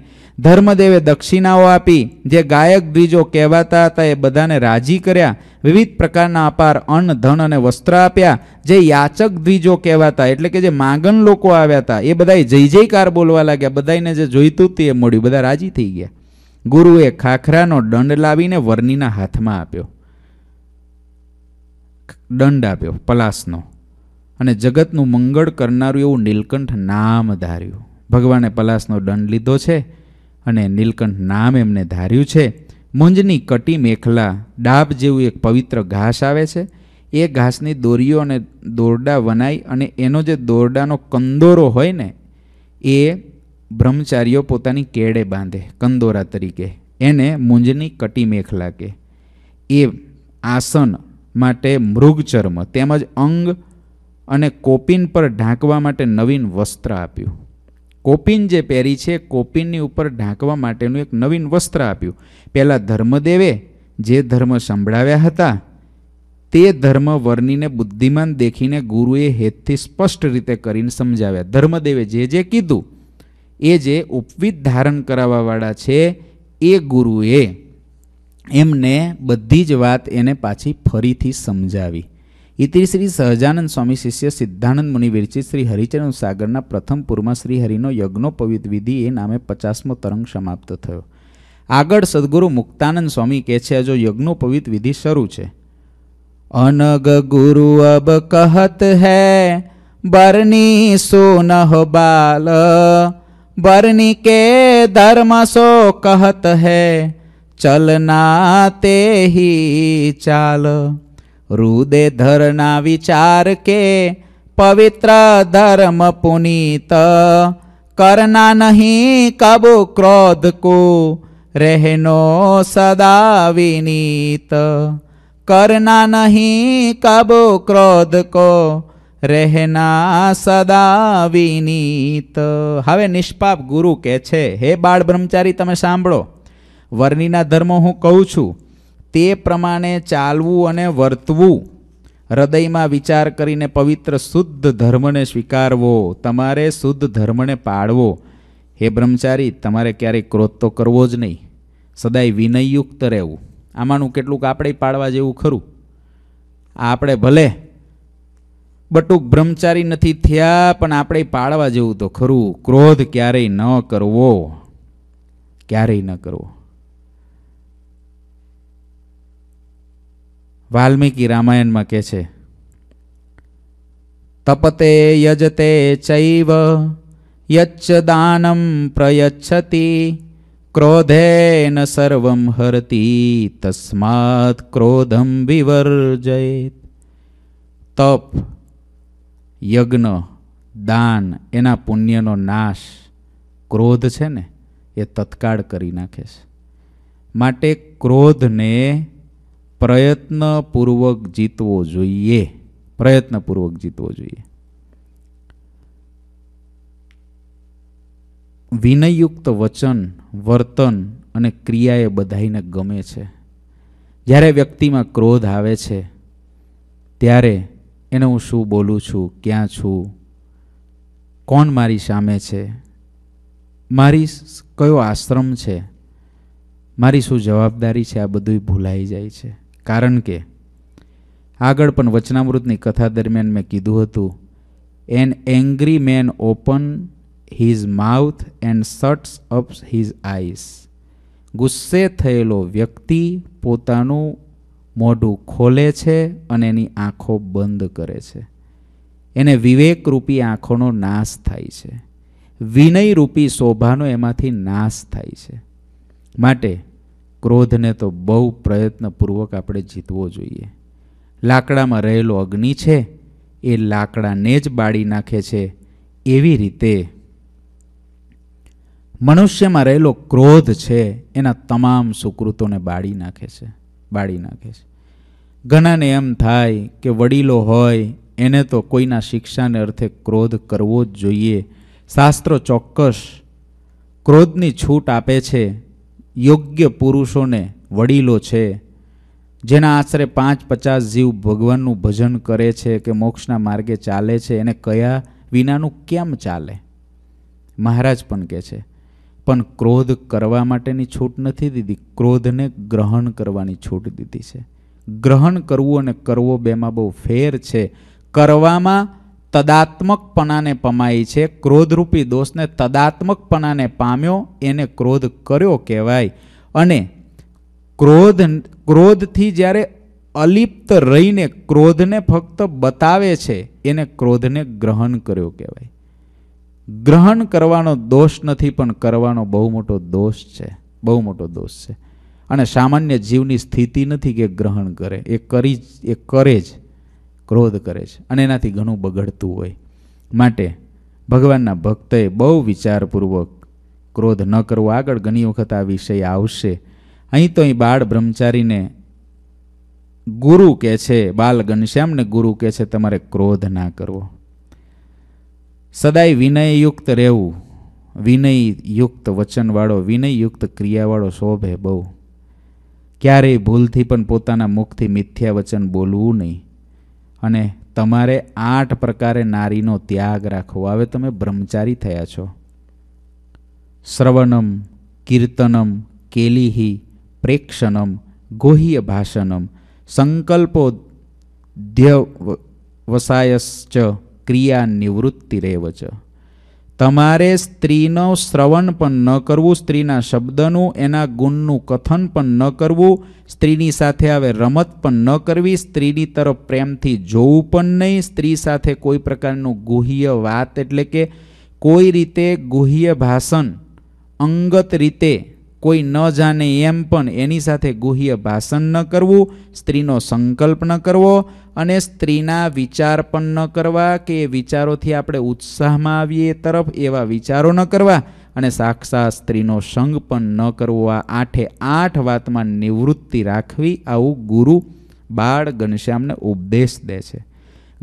ધર્મદેવે દક્ષિણાઓ આપી જે ગાયક દ્વિજો કહેવાતા હતા એ બધાને રાજી કર્યા વિવિધ પ્રકારના અપાર અન્ન ધન અને વસ્ત્ર આપ્યા જે યાચક દ્વિજો કહેવાતા એટલે કે જે માંગન લોકો આવ્યા હતા એ બધાએ જય જયકાર બોલવા લાગ્યા બધાને જે જોઈતું હતું એ મળ્યું બધા રાજી થઈ ગયા ગુરુએ ખાખરાનો દંડ લાવીને વર્ણિના હાથમાં આપ્યો દંડ આપ્યો પલાસનો અને જગતનું મંગળ કરનારું એવું નીલકંઠ નામ ધાર્યું ભગવાને પલાસનો દંડ લીધો છે અને નીલકંઠ નામ એમને ધાર્યું છે મુંજની કટી મેખલા ડાબ જેવું એક પવિત્ર ઘાસ આવે છે એ ઘાસની દોરીઓ અને દોરડા વનાઈ અને એનો જે દોરડાનો કંદોરો હોય ને એ બ્રહ્મચારીઓ પોતાની કેળે બાંધે કંદોરા તરીકે એને મુંજની કટી મેખલા કે એ આસન માટે મૃગચર્મ તેમજ અંગ અને કોપિન પર ઢાંકવા માટે નવીન વસ્ત્ર આપ્યું કોપિન જે પહેરી છે કોપિનની ઉપર ઢાંકવા માટેનું એક નવીન વસ્ત્ર આપ્યું પહેલાં ધર્મદેવે જે ધર્મ સંભળાવ્યા હતા તે ધર્મ વર્ણીને બુદ્ધિમાન દેખીને ગુરુએ હેતથી સ્પષ્ટ રીતે કરીને સમજાવ્યા ધર્મદેવે જે જે કીધું એ જે ઉપવિત ધારણ કરાવવાવાળા છે એ ગુરુએ એમને બધી જ વાત એને પાછી ફરીથી સમજાવી ઇતિ શ્રી સહજાનંદ સ્વામી શિષ્ય સિદ્ધાનંદ મુનિ વિરચિત શ્રી હરિચરણ સાગરના પ્રથમ પૂરમાં હરિનો યજ્ઞોપવિત વિધિ એ નામે પચાસમો તરંગ સમાપ્ત થયો આગળ સદગુરુ મુક્તાનંદ સ્વામી કહે છે જો યજ્ઞોપવિત વિધિ શરૂ છે અનગ ગુરુ અબ કહત હૈ બરની સો બાલ બરની કે ધર્મ સો કહત હૈ ચલના તે ચાલ રુદે ધરના વિચાર કે પવિત્ર ધર્મ પુનીત કરના નહીં કબો ક્રોધ કો રહેનો સદા વિનીત કરના નહીં કબો ક્રોધ કો રહેના સદા વિનીત હવે નિષ્પાપ ગુરુ કે છે હે બાળ બ્રહ્મચારી તમે સાંભળો વર્ણિના ધર્મ હું કહું છું તે પ્રમાણે ચાલવું અને વર્તવું હૃદયમાં વિચાર કરીને પવિત્ર શુદ્ધ ધર્મને સ્વીકારવો તમારે શુદ્ધ ધર્મને પાળવો હે બ્રહ્મચારી તમારે ક્યારેય ક્રોધ તો કરવો જ નહીં સદાય વિનયયુક્ત રહેવું આમાંનું કેટલુંક આપણે પાળવા જેવું ખરું આપણે ભલે બટુક બ્રહ્મચારી નથી થયા પણ આપણે પાળવા જેવું તો ખરું ક્રોધ ક્યારેય ન કરવો ક્યારેય ન કરવો વાલ્મીકી રામાયણમાં કહે છે તપતે યજતે ચૈવ યચ્ચ દાનમ પ્રયચ્છતિ ક્રોધેન સર્વમ હરતી તસ્માત ક્રોધમ વિવર્જયેત તપ યજ્ઞ દાન એના પુણ્યનો નાશ ક્રોધ છે ને એ તત્કાળ કરી નાખે છે માટે ક્રોધને પ્રયત્નપૂર્વક જીતવો જોઈએ પ્રયત્નપૂર્વક જીતવો જોઈએ વિનયયુક્ત વચન વર્તન અને ક્રિયા એ બધાઈને ગમે છે જ્યારે વ્યક્તિમાં ક્રોધ આવે છે ત્યારે એને હું શું બોલું છું ક્યાં છું કોણ મારી સામે છે મારી કયો આશ્રમ છે મારી શું જવાબદારી છે આ બધું ભૂલાઈ જાય છે કારણ કે આગળ પણ વચનામૃતની કથા દરમિયાન મેં કીધું હતું an angry man open his mouth and shuts up his eyes ગુસ્સે થયેલો વ્યક્તિ પોતાનું મોઢું ખોલે છે અને એની આંખો બંધ કરે છે એને વિવેકરૂપી આંખોનો નાશ થાય છે વિનયરૂપી શોભાનો એમાંથી નાશ થાય છે માટે ક્રોધને તો બહુ પ્રયત્નપૂર્વક આપણે જીતવો જોઈએ લાકડામાં રહેલો અગ્નિ છે એ લાકડાને જ બાળી નાખે છે એવી રીતે મનુષ્યમાં રહેલો ક્રોધ છે એના તમામ સુકૃતોને બાળી નાખે છે બાળી નાખે છે ઘણાને એમ થાય કે વડીલો હોય એને તો કોઈના શિક્ષાને અર્થે ક્રોધ કરવો જ જોઈએ શાસ્ત્રો ચોક્કસ ક્રોધની છૂટ આપે છે યોગ્ય પુરુષોને વડીલો છે જેના આશરે પાંચ પચાસ જીવ ભગવાનનું ભજન કરે છે કે મોક્ષના માર્ગે ચાલે છે એને કયા વિનાનું કેમ ચાલે મહારાજ પણ કહે છે પણ ક્રોધ કરવા માટેની છૂટ નથી દીધી ક્રોધને ગ્રહણ કરવાની છૂટ દીધી છે ગ્રહણ કરવું અને કરવો બેમાં બહુ ફેર છે કરવામાં તદાત્મકપણાને પમાઈ છે ક્રોધરૂપી દોષને તદાત્મકપણાને પામ્યો એને ક્રોધ કર્યો કહેવાય અને ક્રોધ ક્રોધથી જ્યારે અલિપ્ત રહીને ક્રોધને ફક્ત બતાવે છે એને ક્રોધને ગ્રહણ કર્યો કહેવાય ગ્રહણ કરવાનો દોષ નથી પણ કરવાનો બહુ મોટો દોષ છે બહુ મોટો દોષ છે અને સામાન્ય જીવની સ્થિતિ નથી કે ગ્રહણ કરે એ કરી એ કરે જ ક્રોધ કરે છે અને એનાથી ઘણું બગડતું હોય માટે ભગવાનના ભક્તએ બહુ વિચારપૂર્વક ક્રોધ ન કરવો આગળ ઘણી વખત આ વિષય આવશે અહીં તો અહીં બાળ બ્રહ્મચારીને ગુરુ કહે છે બાલ ઘનશ્યામને ગુરુ કહે છે તમારે ક્રોધ ના કરવો સદાય વિનયયુક્ત રહેવું વિનયયુક્ત વચનવાળો વિનયયુક્ત ક્રિયાવાળો શોભે બહુ ક્યારેય ભૂલથી પણ પોતાના મુખથી મિથ્યા વચન બોલવું નહીં અને તમારે આઠ પ્રકારે નારીનો ત્યાગ રાખવો હવે તમે બ્રહ્મચારી થયા છો શ્રવણમ કીર્તનમ કેલિહી પ્રેક્ષણમ ગોહ્ય ભાષણમ સંકલ્પો ધ્યવસાયશ્ચ ક્રિયા નિવૃત્તિરેવ ચ તમારે સ્ત્રીનો શ્રવણ પણ ન કરવું સ્ત્રીના શબ્દનું એના ગુણનું કથન પણ ન કરવું સ્ત્રીની સાથે હવે રમત પણ ન કરવી સ્ત્રીની તરફ પ્રેમથી જોવું પણ નહીં સ્ત્રી સાથે કોઈ પ્રકારનું ગુહ્ય વાત એટલે કે કોઈ રીતે ગુહ્ય ભાષણ અંગત રીતે કોઈ ન જાણે એમ પણ એની સાથે ગુહ્ય ભાષણ ન કરવું સ્ત્રીનો સંકલ્પ ન કરવો અને સ્ત્રીના વિચાર પણ ન કરવા કે એ વિચારોથી આપણે ઉત્સાહમાં આવીએ તરફ એવા વિચારો ન કરવા અને સાક્ષાત સ્ત્રીનો સંગ પણ ન કરવો આ આઠે આઠ વાતમાં નિવૃત્તિ રાખવી આવું ગુરુ બાળ ઘનશ્યામને ઉપદેશ દે છે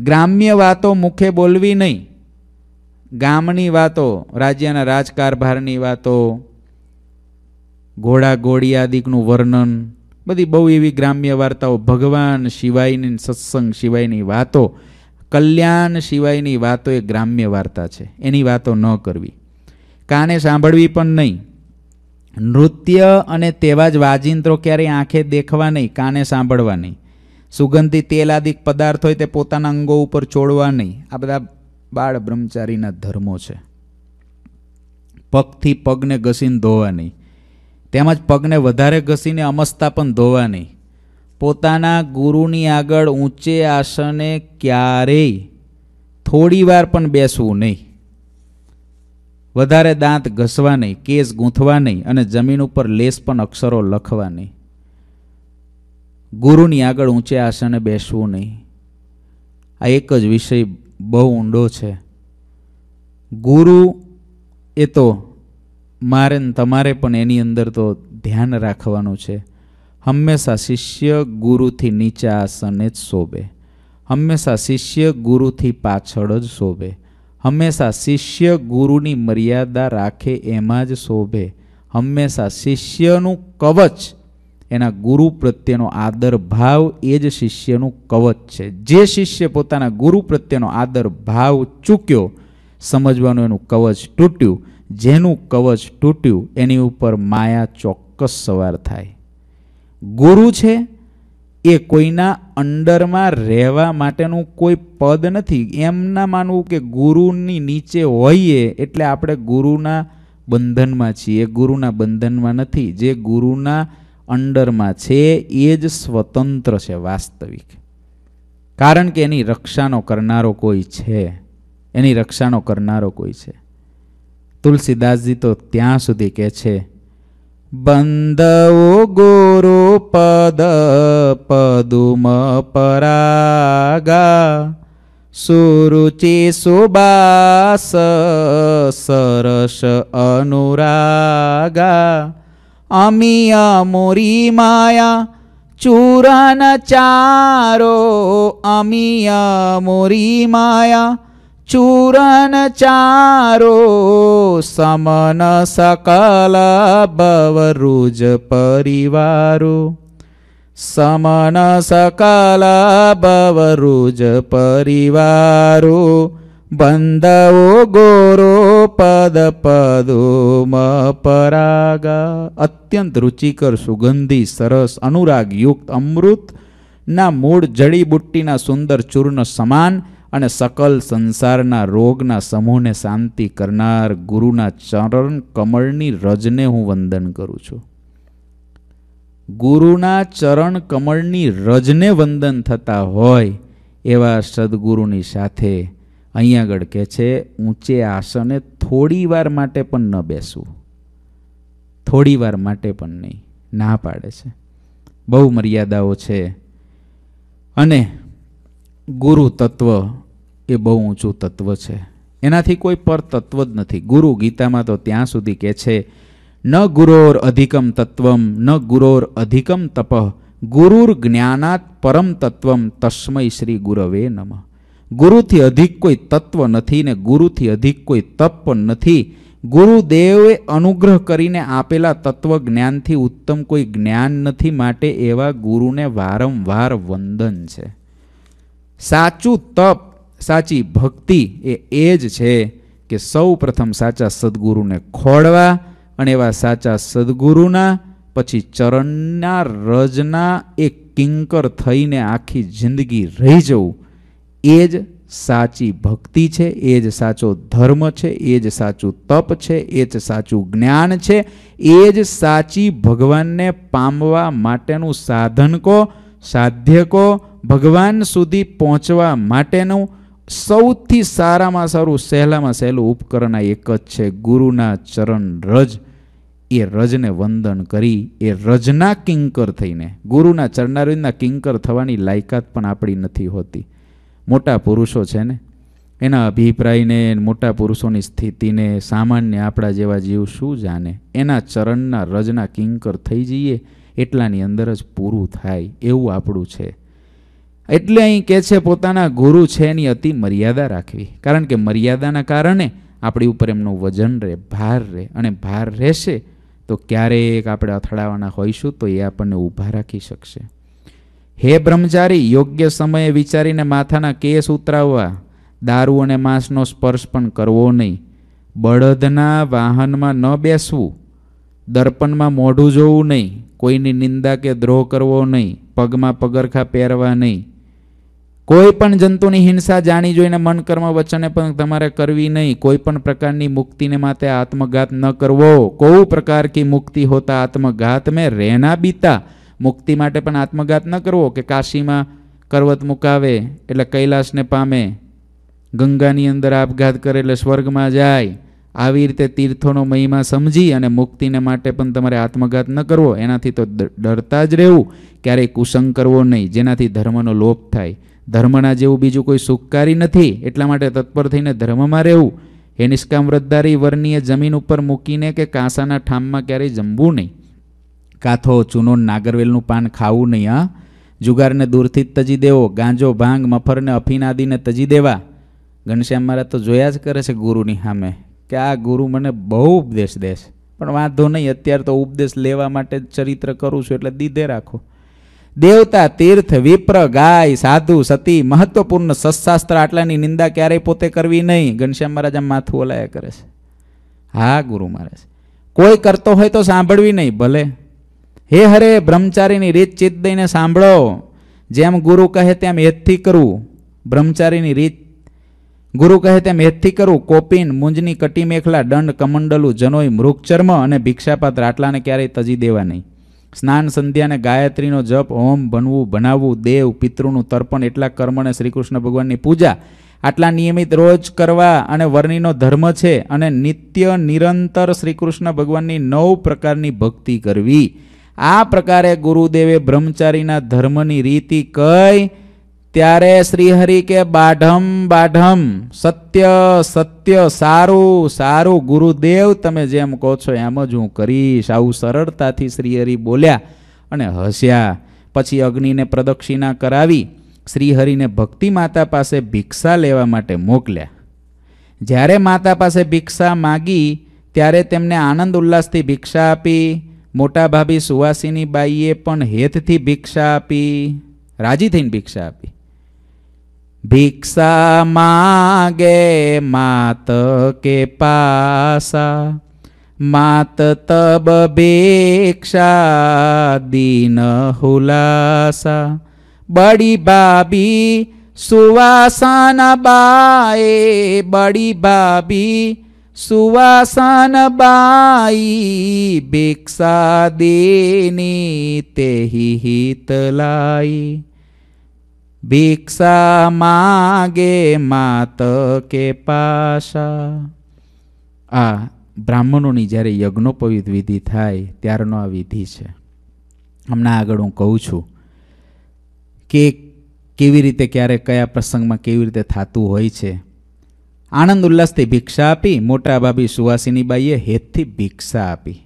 ગ્રામ્ય વાતો મુખે બોલવી નહીં ગામની વાતો રાજ્યના રાજકારભારની વાતો ઘોડા ઘોડી આદિકનું વર્ણન બધી બહુ એવી ગ્રામ્ય વાર્તાઓ ભગવાન શિવાયની સત્સંગ શિવાયની વાતો કલ્યાણ શિવાયની વાતો એ ગ્રામ્ય વાર્તા છે એની વાતો ન કરવી કાને સાંભળવી પણ નહીં નૃત્ય અને તેવા જ વાજિંત્રો ક્યારેય આંખે દેખવા નહીં કાને સાંભળવા નહીં સુગંધી તેલ આદિક પદાર્થ હોય તે પોતાના અંગો ઉપર છોડવા નહીં આ બધા બાળ બ્રહ્મચારીના ધર્મો છે પગથી પગને ઘસીને ધોવા નહીં તેમજ પગને વધારે ઘસીને અમસ્તા પણ ધોવા નહીં પોતાના ગુરુની આગળ ઊંચે આસને ક્યારેય થોડીવાર પણ બેસવું નહીં વધારે દાંત ઘસવા નહીં કેસ ગૂંથવા નહીં અને જમીન ઉપર લેસ પણ અક્ષરો લખવા નહીં ગુરુની આગળ ઊંચે આસને બેસવું નહીં આ એક જ વિષય બહુ ઊંડો છે ગુરુ એ તો મારે તમારે પણ એની અંદર તો ધ્યાન રાખવાનું છે હંમેશા શિષ્ય ગુરુથી નીચા આસને જ શોભે હંમેશા શિષ્ય ગુરુથી પાછળ જ શોભે હંમેશા શિષ્ય ગુરુની મર્યાદા રાખે એમાં જ શોભે હંમેશા શિષ્યનું કવચ એના ગુરુ પ્રત્યેનો આદર ભાવ એ જ શિષ્યનું કવચ છે જે શિષ્ય પોતાના ગુરુ પ્રત્યેનો આદર ભાવ ચૂક્યો સમજવાનું એનું કવચ તૂટ્યું જેનું કવચ તૂટ્યું એની ઉપર માયા ચોક્કસ સવાર થાય ગુરુ છે એ કોઈના અંડરમાં રહેવા માટેનું કોઈ પદ નથી એમ ના માનવું કે ગુરુની નીચે હોઈએ એટલે આપણે ગુરુના બંધનમાં છીએ ગુરુના બંધનમાં નથી જે ગુરુના અંડરમાં છે એ જ સ્વતંત્ર છે વાસ્તવિક કારણ કે એની રક્ષાનો કરનારો કોઈ છે એની રક્ષાનો કરનારો કોઈ છે તુલસીદાસજી તો ત્યાં સુધી કહે છે બંધવો ગોરો પદ પદુમ પરાગા સુરુચિ સુબાસ સરસ અનુરાગા અમિય મોરી માયા ચૂરન ચારો અમિય મોરી માયા ચૂરણ ચારો સમન સકલ બવરુજ પરિવારો સમન સકલ બવરુજ પરિવારો બંધવો ગોરો પદ પદોમ પરાગા અત્યંત રુચિકર સુગંધી સરસ અનુરાગયુક્ત અમૃતના મૂળ જડીબુટ્ટીના સુંદર ચૂર્ણ સમાન અને સકલ સંસારના રોગના સમૂહને શાંતિ કરનાર ગુરુના ચરણ કમળની રજને હું વંદન કરું છું ગુરુના ચરણ કમળની રજને વંદન થતા હોય એવા સદગુરુની સાથે અહીંયા આગળ કહે છે ઊંચે આસને થોડી વાર માટે પણ ન બેસવું થોડી વાર માટે પણ નહીં ના પાડે છે બહુ મર્યાદાઓ છે અને ગુરુ તત્વ એ બહુ ઊંચું તત્વ છે એનાથી કોઈ પર તત્વ જ નથી ગુરુ ગીતામાં તો ત્યાં સુધી કહે છે ન ગુરોર અધિકમ તત્વમ ન ગુરોર અધિકમ તપઃ ગુરુર જ્ઞાનાત પરમ તત્વમ તસ્મય શ્રી ગુરવે નમ ગુરુથી અધિક કોઈ તત્વ નથી ને ગુરુથી અધિક કોઈ તપ પણ નથી ગુરુદેવે અનુગ્રહ કરીને આપેલા તત્વ જ્ઞાનથી ઉત્તમ કોઈ જ્ઞાન નથી માટે એવા ગુરુને વારંવાર વંદન છે સાચું તપ સાચી ભક્તિ એ એ જ છે કે સૌ પ્રથમ સાચા સદગુરુને ખોળવા અને એવા સાચા સદગુરુના પછી ચરણના રજના એ કિંકર થઈને આખી જિંદગી રહી જવું એ જ સાચી ભક્તિ છે એ જ સાચો ધર્મ છે એ જ સાચું તપ છે એ જ સાચું જ્ઞાન છે એ જ સાચી ભગવાનને પામવા માટેનું સાધન કો સાધ્ય કો ભગવાન સુધી પહોંચવા માટેનું સૌથી સારામાં સારું સહેલામાં સહેલું ઉપકરણ આ એક જ છે ગુરુના ચરણ રજ એ રજને વંદન કરી એ રજના કિંકર થઈને ગુરુના ચરણારવિંદના કિંકર થવાની લાયકાત પણ આપણી નથી હોતી મોટા પુરુષો છે ને એના અભિપ્રાયને મોટા પુરુષોની સ્થિતિને સામાન્ય આપણા જેવા જીવ શું જાણે એના ચરણના રજના કિંકર થઈ જઈએ એટલાની અંદર જ પૂરું થાય એવું આપણું છે એટલે અહીં કહે છે પોતાના ગુરુ છે એની અતિ મર્યાદા રાખવી કારણ કે મર્યાદાના કારણે આપણી ઉપર એમનું વજન રહે ભાર રહે અને ભાર રહેશે તો ક્યારેક આપણે અથડાવાના હોઈશું તો એ આપણને ઊભા રાખી શકશે હે બ્રહ્મચારી યોગ્ય સમયે વિચારીને માથાના કેસ ઉતરાવવા દારૂ અને માંસનો સ્પર્શ પણ કરવો નહીં બળદના વાહનમાં ન બેસવું દર્પણમાં મોઢું જોવું નહીં કોઈની નિંદા કે દ્રોહ કરવો નહીં પગમાં પગરખા પહેરવા નહીં કોઈ પણ જંતુની હિંસા જાણી જોઈને મન કર્મ વચને પણ તમારે કરવી નહીં કોઈ પણ પ્રકારની મુક્તિને માટે આત્મઘાત ન કરવો કોઈ પ્રકાર કી મુક્તિ હોતા આત્મઘાત મેં રહેના બીતા મુક્તિ માટે પણ આત્મઘાત ન કરવો કે કાશીમાં કરવત મુકાવે એટલે કૈલાસને પામે ગંગાની અંદર આપઘાત કરે એટલે સ્વર્ગમાં જાય આવી રીતે તીર્થોનો મહિમા સમજી અને મુક્તિને માટે પણ તમારે આત્મઘાત ન કરવો એનાથી તો ડરતા જ રહેવું ક્યારેય કુસંગ કરવો નહીં જેનાથી ધર્મનો લોપ થાય ધર્મના જેવું બીજું કોઈ સુખકારી નથી એટલા માટે તત્પર થઈને ધર્મમાં રહેવું એ નિષ્કામ વ્રતધારી વર્ણીએ જમીન ઉપર મૂકીને કે કાંસાના ઠામમાં ક્યારેય જમવું નહીં કાથો ચૂનો નાગરવેલનું પાન ખાવું નહીં હા જુગારને દૂરથી જ તજી દેવો ગાંજો ભાંગ મફરને અફીનાદીને તજી દેવા ઘનશ્યામ મારા તો જોયા જ કરે છે ગુરુની સામે કે આ ગુરુ મને બહુ ઉપદેશ દેશ પણ વાંધો નહીં અત્યારે તો ઉપદેશ લેવા માટે ચરિત્ર કરું છું એટલે દીધે રાખો દેવતા તીર્થ વિપ્ર ગાય સાધુ સતી મહત્વપૂર્ણ સત્શાસ્ત્ર આટલાની નિંદા ક્યારેય પોતે કરવી નહીં ઘનશ્યામ મહારાજ આમ માથું ઓલાયા કરે છે હા ગુરુ મહારાજ કોઈ કરતો હોય તો સાંભળવી નહીં ભલે હે હરે બ્રહ્મચારીની રીત ચિત્ત દઈને સાંભળો જેમ ગુરુ કહે તેમ હેતથી કરવું બ્રહ્મચારીની રીત ગુરુ કહે તેમ હેતથી કરવું કોપીન મુંજની કટી મેખલા દંડ કમંડલું જનોય મૃગચર્મ અને ભિક્ષાપાત્ર આટલાને ક્યારેય તજી દેવા નહીં સ્નાન સંધ્યાને ગાયત્રીનો જપ હોમ ભણવું બનાવવું દેવ પિતૃનું તર્પણ એટલા કર્મને શ્રીકૃષ્ણ ભગવાનની પૂજા આટલા નિયમિત રોજ કરવા અને વર્ણિનો ધર્મ છે અને નિત્ય નિરંતર શ્રીકૃષ્ણ ભગવાનની નવ પ્રકારની ભક્તિ કરવી આ પ્રકારે ગુરુદેવે બ્રહ્મચારીના ધર્મની રીતિ કઈ ત્યારે શ્રીહરિ કે બાઢમ બાઢમ સત્ય સત્ય સારું સારું ગુરુદેવ તમે જેમ કહો છો એમ જ હું કરીશ આવું સરળતાથી શ્રીહરિ બોલ્યા અને હસ્યા પછી અગ્નિને પ્રદક્ષિણા કરાવી શ્રીહરિને ભક્તિ માતા પાસે ભિક્ષા લેવા માટે મોકલ્યા જ્યારે માતા પાસે ભિક્ષા માગી ત્યારે તેમને આનંદ ઉલ્લાસથી ભિક્ષા આપી મોટા ભાભી સુવાસીની બાઈએ પણ હેતથી ભિક્ષા આપી રાજી થઈને ભિક્ષા આપી භික්ෂා මාගේ මත කෙපාසා මත තබ භික්ෂා දීන හුලාසා बड़ी बाबी सुवासन बाए बड़ी बाबी सुवासन बाई भिक्षा देनी ते हित लाई ભિક્ષા માગે માત કે પાશા આ બ્રાહ્મણોની જ્યારે યજ્ઞોપવિત વિધિ થાય ત્યારનો આ વિધિ છે હમણાં આગળ હું કહું છું કે કેવી રીતે ક્યારે કયા પ્રસંગમાં કેવી રીતે થતું હોય છે આનંદ ઉલ્લાસથી ભિક્ષા આપી મોટા બાબી સુવાસીની બાઈએ હેતથી ભિક્ષા આપી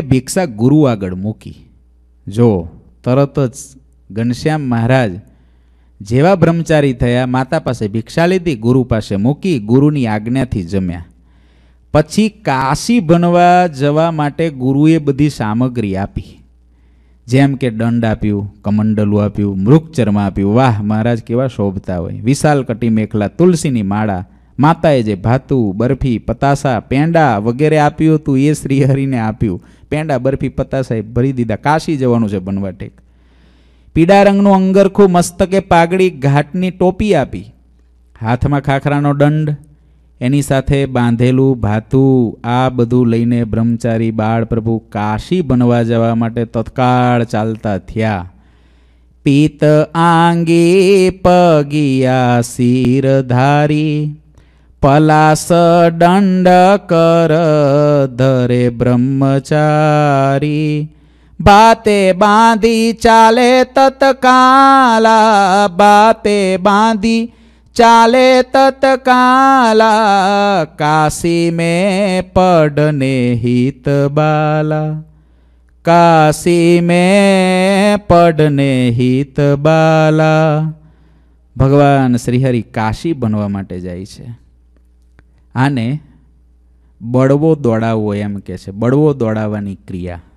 એ ભિક્ષા ગુરુ આગળ મૂકી જો તરત જ ઘનશ્યામ મહારાજ જેવા બ્રહ્મચારી થયા માતા પાસે ભિક્ષા લીધી ગુરુ પાસે મૂકી ગુરુની આજ્ઞાથી જમ્યા પછી કાશી ભણવા જવા માટે ગુરુએ બધી સામગ્રી આપી જેમ કે દંડ આપ્યું કમંડલું આપ્યું મૃગચર્મા આપ્યું વાહ મહારાજ કેવા શોભતા હોય વિશાલ કટી મેખલા તુલસીની માળા માતાએ જે ભાતું બરફી પતાસા પેંડા વગેરે આપ્યું હતું એ શ્રીહરિને આપ્યું પેંડા બરફી પતાસા એ ભરી દીધા કાશી જવાનું છે બનવા ટેક પીળા રંગનું અંગરખું મસ્તકે પાઘડી ઘાટની ટોપી આપી હાથમાં ખાખરાનો દંડ એની સાથે બાંધેલું ભાતું આ બધું લઈને બ્રહ્મચારી બાળપ્રભુ કાશી બનવા જવા માટે તત્કાળ ચાલતા થયા પિત આંગે પગિયા શિર ધારી પલાસ દંડ કર ધરે બ્રહ્મચારી બાતે બાંધી ચાલે તત્કાલા બાતે બાંધી ચાલે તત્કાલા કાશી મે પડને હિત બાલા કાશી મે પડને હિત બાલા ભગવાન શ્રીહરિ કાશી બનવા માટે જાય છે આને બળવો દોડાવવો એમ કે છે બળવો દોડાવવાની ક્રિયા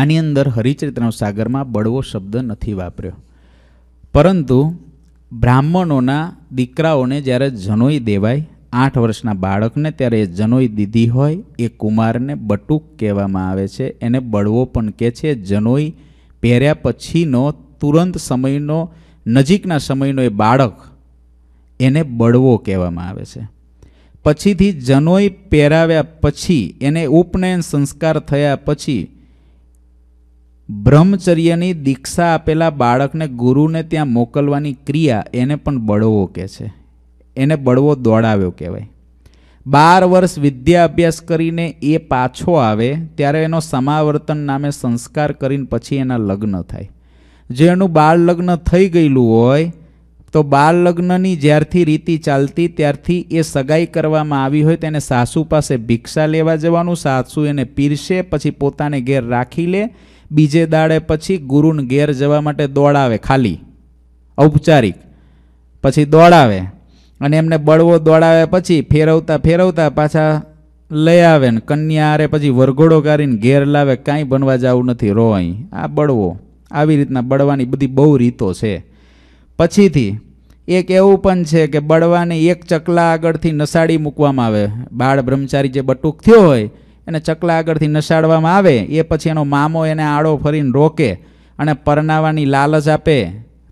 આની અંદર હરિચરિત્રનો સાગરમાં બળવો શબ્દ નથી વાપર્યો પરંતુ બ્રાહ્મણોના દીકરાઓને જ્યારે જનોઈ દેવાય આઠ વર્ષના બાળકને ત્યારે એ જનોઈ દીધી હોય એ કુમારને બટુક કહેવામાં આવે છે એને બળવો પણ કહે છે જનોઈ પહેર્યા પછીનો તુરંત સમયનો નજીકના સમયનો એ બાળક એને બળવો કહેવામાં આવે છે પછીથી જનોઈ પહેરાવ્યા પછી એને ઉપનયન સંસ્કાર થયા પછી બ્રહ્મચર્યની દીક્ષા આપેલા બાળકને ગુરુને ત્યાં મોકલવાની ક્રિયા એને પણ બળવો કહે છે એને બળવો દોડાવ્યો કહેવાય બાર વર્ષ વિદ્યા અભ્યાસ કરીને એ પાછો આવે ત્યારે એનો સમાવર્તન નામે સંસ્કાર કરીને પછી એના લગ્ન થાય જે એનું બાળ લગ્ન થઈ ગયેલું હોય તો બાળ લગ્નની જ્યારથી રીતિ ચાલતી ત્યારથી એ સગાઈ કરવામાં આવી હોય તેને સાસુ પાસે ભિક્ષા લેવા જવાનું સાસુ એને પીરશે પછી પોતાને ઘેર રાખી લે બીજે દાડે પછી ગુરુને ઘેર જવા માટે દોડાવે ખાલી ઔપચારિક પછી દોડાવે અને એમને બળવો દોડાવે પછી ફેરવતા ફેરવતા પાછા લઈ આવે ને કન્યા આરે પછી વરઘોડો કાઢીને ઘેર લાવે કાંઈ બનવા જવું નથી રો અહીં આ બળવો આવી રીતના બળવાની બધી બહુ રીતો છે પછીથી એક એવું પણ છે કે બળવાને એક ચકલા આગળથી નસાડી મૂકવામાં આવે બાળ બ્રહ્મચારી જે બટુક થયો હોય એને ચકલા આગળથી નસાડવામાં આવે એ પછી એનો મામો એને આડો ફરીને રોકે અને પરણાવાની લાલચ આપે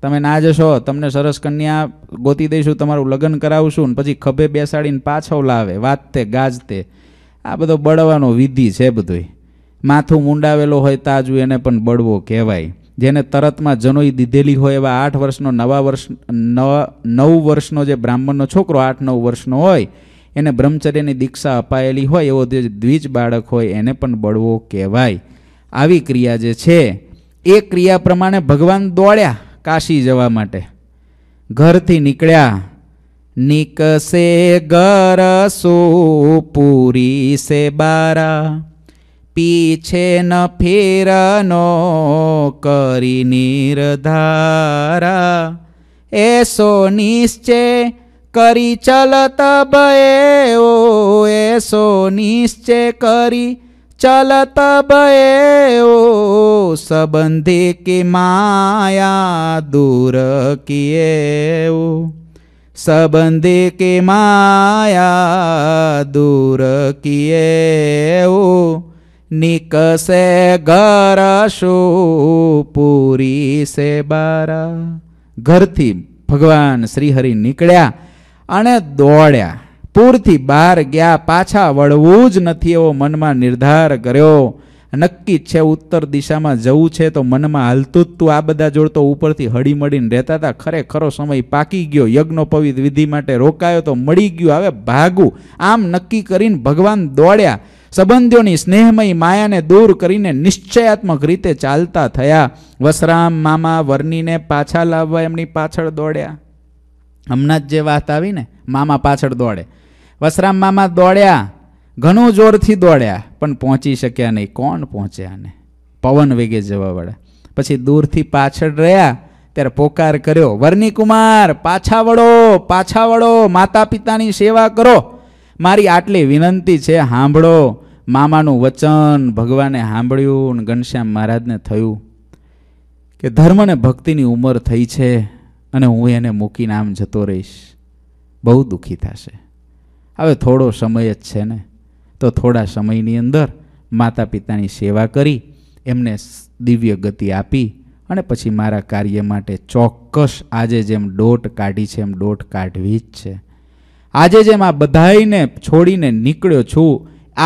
તમે ના જશો તમને સરસ કન્યા ગોતી દઈશું તમારું લગ્ન કરાવશું ને પછી ખભે બેસાડીને પાછો લાવે વાતતે ગાજતે આ બધો બળવાનો વિધિ છે બધું માથું મુંડાવેલો હોય તાજુ એને પણ બળવો કહેવાય જેને તરતમાં જનોઈ દીધેલી હોય એવા આઠ વર્ષનો નવા વર્ષ નવ નવ વર્ષનો જે બ્રાહ્મણનો છોકરો આઠ નવ વર્ષનો હોય એને બ્રહ્મચર્યની દીક્ષા અપાયેલી હોય એવો જે દ્વિજ બાળક હોય એને પણ બળવો કહેવાય આવી ક્રિયા જે છે એ ક્રિયા પ્રમાણે ભગવાન દોડ્યા કાશી જવા માટે ઘરથી નીકળ્યા નિકસે ગર સો પૂરી સે બારા પીછે ન ફેર નો કરી નિર્ધારા એસો નિશ્ચય करी चलत बे ओ ऐसो निश्चय करी चलत बे ओ संबंधी की माया दूर किए ओ की माया दूर किए ओ से घर शो पूरी से बारा घर थी भगवान श्रीहरि निकलया અને દોડ્યા પૂરથી બહાર ગયા પાછા વળવું જ નથી એવો મનમાં નિર્ધાર કર્યો નક્કી છે ઉત્તર દિશામાં જવું છે તો મનમાં હાલતું જ તું આ બધા જોડતો ઉપરથી હળીમળીને રહેતા હતા ખરેખરો સમય પાકી ગયો યજ્ઞોપવિત વિધિ માટે રોકાયો તો મળી ગયું હવે ભાગું આમ નક્કી કરીને ભગવાન દોડ્યા સંબંધીઓની સ્નેહમય માયાને દૂર કરીને નિશ્ચયાત્મક રીતે ચાલતા થયા વસરામ મામા વર્નીને પાછા લાવવા એમની પાછળ દોડ્યા હમણાં જ જે વાત આવીને મામા પાછળ દોડે વસરામ મામા દોડ્યા ઘણું જોરથી દોડ્યા પણ પહોંચી શક્યા નહીં કોણ પહોંચ્યા ને પવન વેગે જવા વળ્યા પછી દૂરથી પાછળ રહ્યા ત્યારે પોકાર કર્યો વર્ણિકુમાર પાછા વળો પાછા વળો માતા પિતાની સેવા કરો મારી આટલી વિનંતી છે સાંભળો મામાનું વચન ભગવાને સાંભળ્યું ઘનશ્યામ મહારાજને થયું કે ધર્મ ને ભક્તિની ઉંમર થઈ છે અને હું એને મૂકીને આમ જતો રહીશ બહુ દુઃખી થશે હવે થોડો સમય જ છે ને તો થોડા સમયની અંદર માતા પિતાની સેવા કરી એમને દિવ્ય ગતિ આપી અને પછી મારા કાર્ય માટે ચોક્કસ આજે જેમ ડોટ કાઢી છે એમ ડોટ કાઢવી જ છે આજે જેમ આ બધાઈને છોડીને નીકળ્યો છું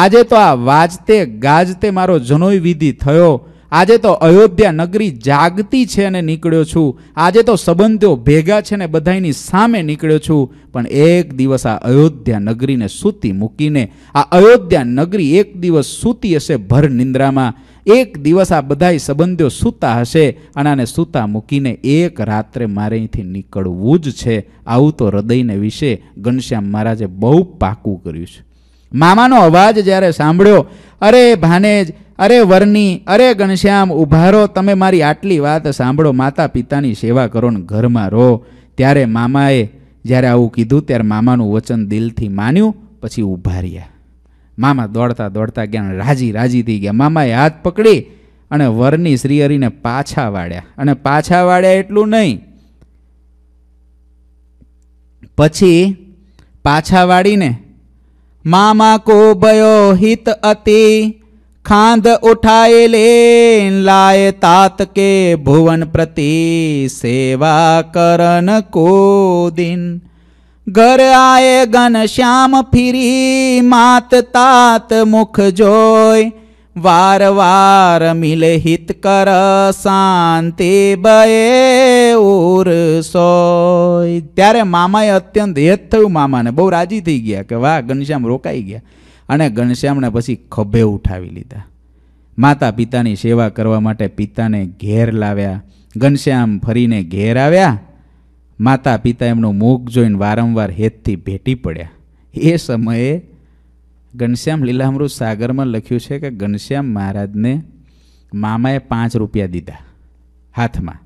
આજે તો આ વાજતે ગાજતે મારો જનોય વિધિ થયો આજે તો અયોધ્યા નગરી જાગતી છે અને નીકળ્યો છું આજે તો સંબંધીઓ ભેગા છે ને બધાની સામે નીકળ્યો છું પણ એક દિવસ આ અયોધ્યા નગરીને સૂતી મૂકીને આ અયોધ્યા નગરી એક દિવસ સૂતી હશે ભર નિંદ્રામાં એક દિવસ આ બધાય સંબંધીઓ સૂતા હશે અને આને સૂતા મૂકીને એક રાત્રે મારે અહીંથી નીકળવું જ છે આવું તો હૃદયને વિશે ઘનશ્યામ મહારાજે બહુ પાકું કર્યું છે મામાનો અવાજ જ્યારે સાંભળ્યો અરે ભાનેજ અરે વરની અરે ઘનશ્યામ ઉભારો તમે મારી આટલી વાત સાંભળો માતા પિતાની સેવા કરો ને ઘરમાં રહો ત્યારે મામાએ જ્યારે આવું કીધું ત્યારે મામાનું વચન દિલથી માન્યું પછી ઊભા રહ્યા મામા દોડતા દોડતા ગયા રાજી રાજી થઈ ગયા મામાએ હાથ પકડી અને વરની શ્રીહરિને પાછા વાળ્યા અને પાછા વાળ્યા એટલું નહીં પછી પાછા વાળીને मामा को बयोहित अति खांद उठाए ले लाए तात के भुवन प्रति सेवा करन को दिन घर आए गन श्याम फिरी मात तात मुख जोय વાર વાર મિલે હિત કર શાંતિ બયે ઉર સોય ત્યારે મામાએ અત્યંત હેત થયું મામાને બહુ રાજી થઈ ગયા કે વાહ ઘનશ્યામ રોકાઈ ગયા અને ઘનશ્યામને પછી ખભે ઉઠાવી લીધા માતા પિતાની સેવા કરવા માટે પિતાને ઘેર લાવ્યા ઘનશ્યામ ફરીને ઘેર આવ્યા માતા પિતા એમનું મુખ જોઈને વારંવાર હેતથી ભેટી પડ્યા એ સમયે ઘનશ્યામ લીલામૃત સાગરમાં લખ્યું છે કે ઘનશ્યામ મહારાજને મામાએ પાંચ રૂપિયા દીધા હાથમાં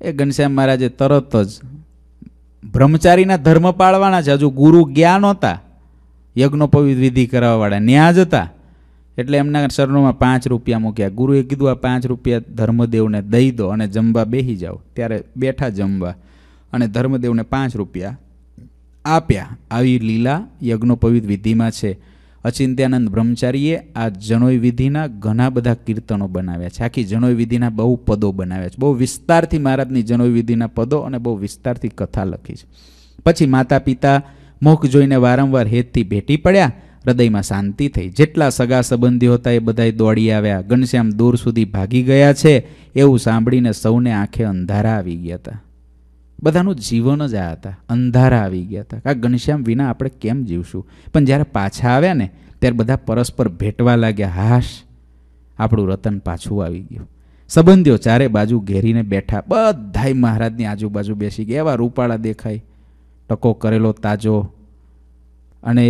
એ ઘનશ્યામ મહારાજે તરત જ બ્રહ્મચારીના ધર્મ પાળવાના છે હજુ ગુરુ જ્ઞાન હતા યજ્ઞોપવિત વિધિ કરાવવાવાળા ન્યા જ હતા એટલે એમના શરણોમાં પાંચ રૂપિયા મૂક્યા ગુરુએ કીધું આ પાંચ રૂપિયા ધર્મદેવને દઈ દો અને જમવા બેસી જાઓ ત્યારે બેઠા જમવા અને ધર્મદેવને પાંચ રૂપિયા આપ્યા આવી લીલા યજ્ઞોપવિત વિધિમાં છે અચિંત્યાનંદ બ્રહ્મચારીએ આ જનોય વિધિના ઘણા બધા કીર્તનો બનાવ્યા છે આખી જનોય વિધિના બહુ પદો બનાવ્યા છે બહુ વિસ્તારથી મહારાજની જનોય વિધિના પદો અને બહુ વિસ્તારથી કથા લખી છે પછી માતા પિતા મુખ જોઈને વારંવાર હેતથી ભેટી પડ્યા હૃદયમાં શાંતિ થઈ જેટલા સગા સંબંધીઓ હતા એ બધાય દોડી આવ્યા ઘનશ્યામ દૂર સુધી ભાગી ગયા છે એવું સાંભળીને સૌને આંખે અંધારા આવી ગયા હતા બધાનું જીવન જ આ હતા અંધારા આવી ગયા હતા આ ઘનશ્યામ વિના આપણે કેમ જીવશું પણ જ્યારે પાછા આવ્યા ને ત્યારે બધા પરસ્પર ભેટવા લાગ્યા હાશ આપણું રતન પાછું આવી ગયું સંબંધીઓ ચારે બાજુ ઘેરીને બેઠા બધાય મહારાજની આજુબાજુ બેસી ગયા એવા રૂપાળા દેખાય ટકો કરેલો તાજો અને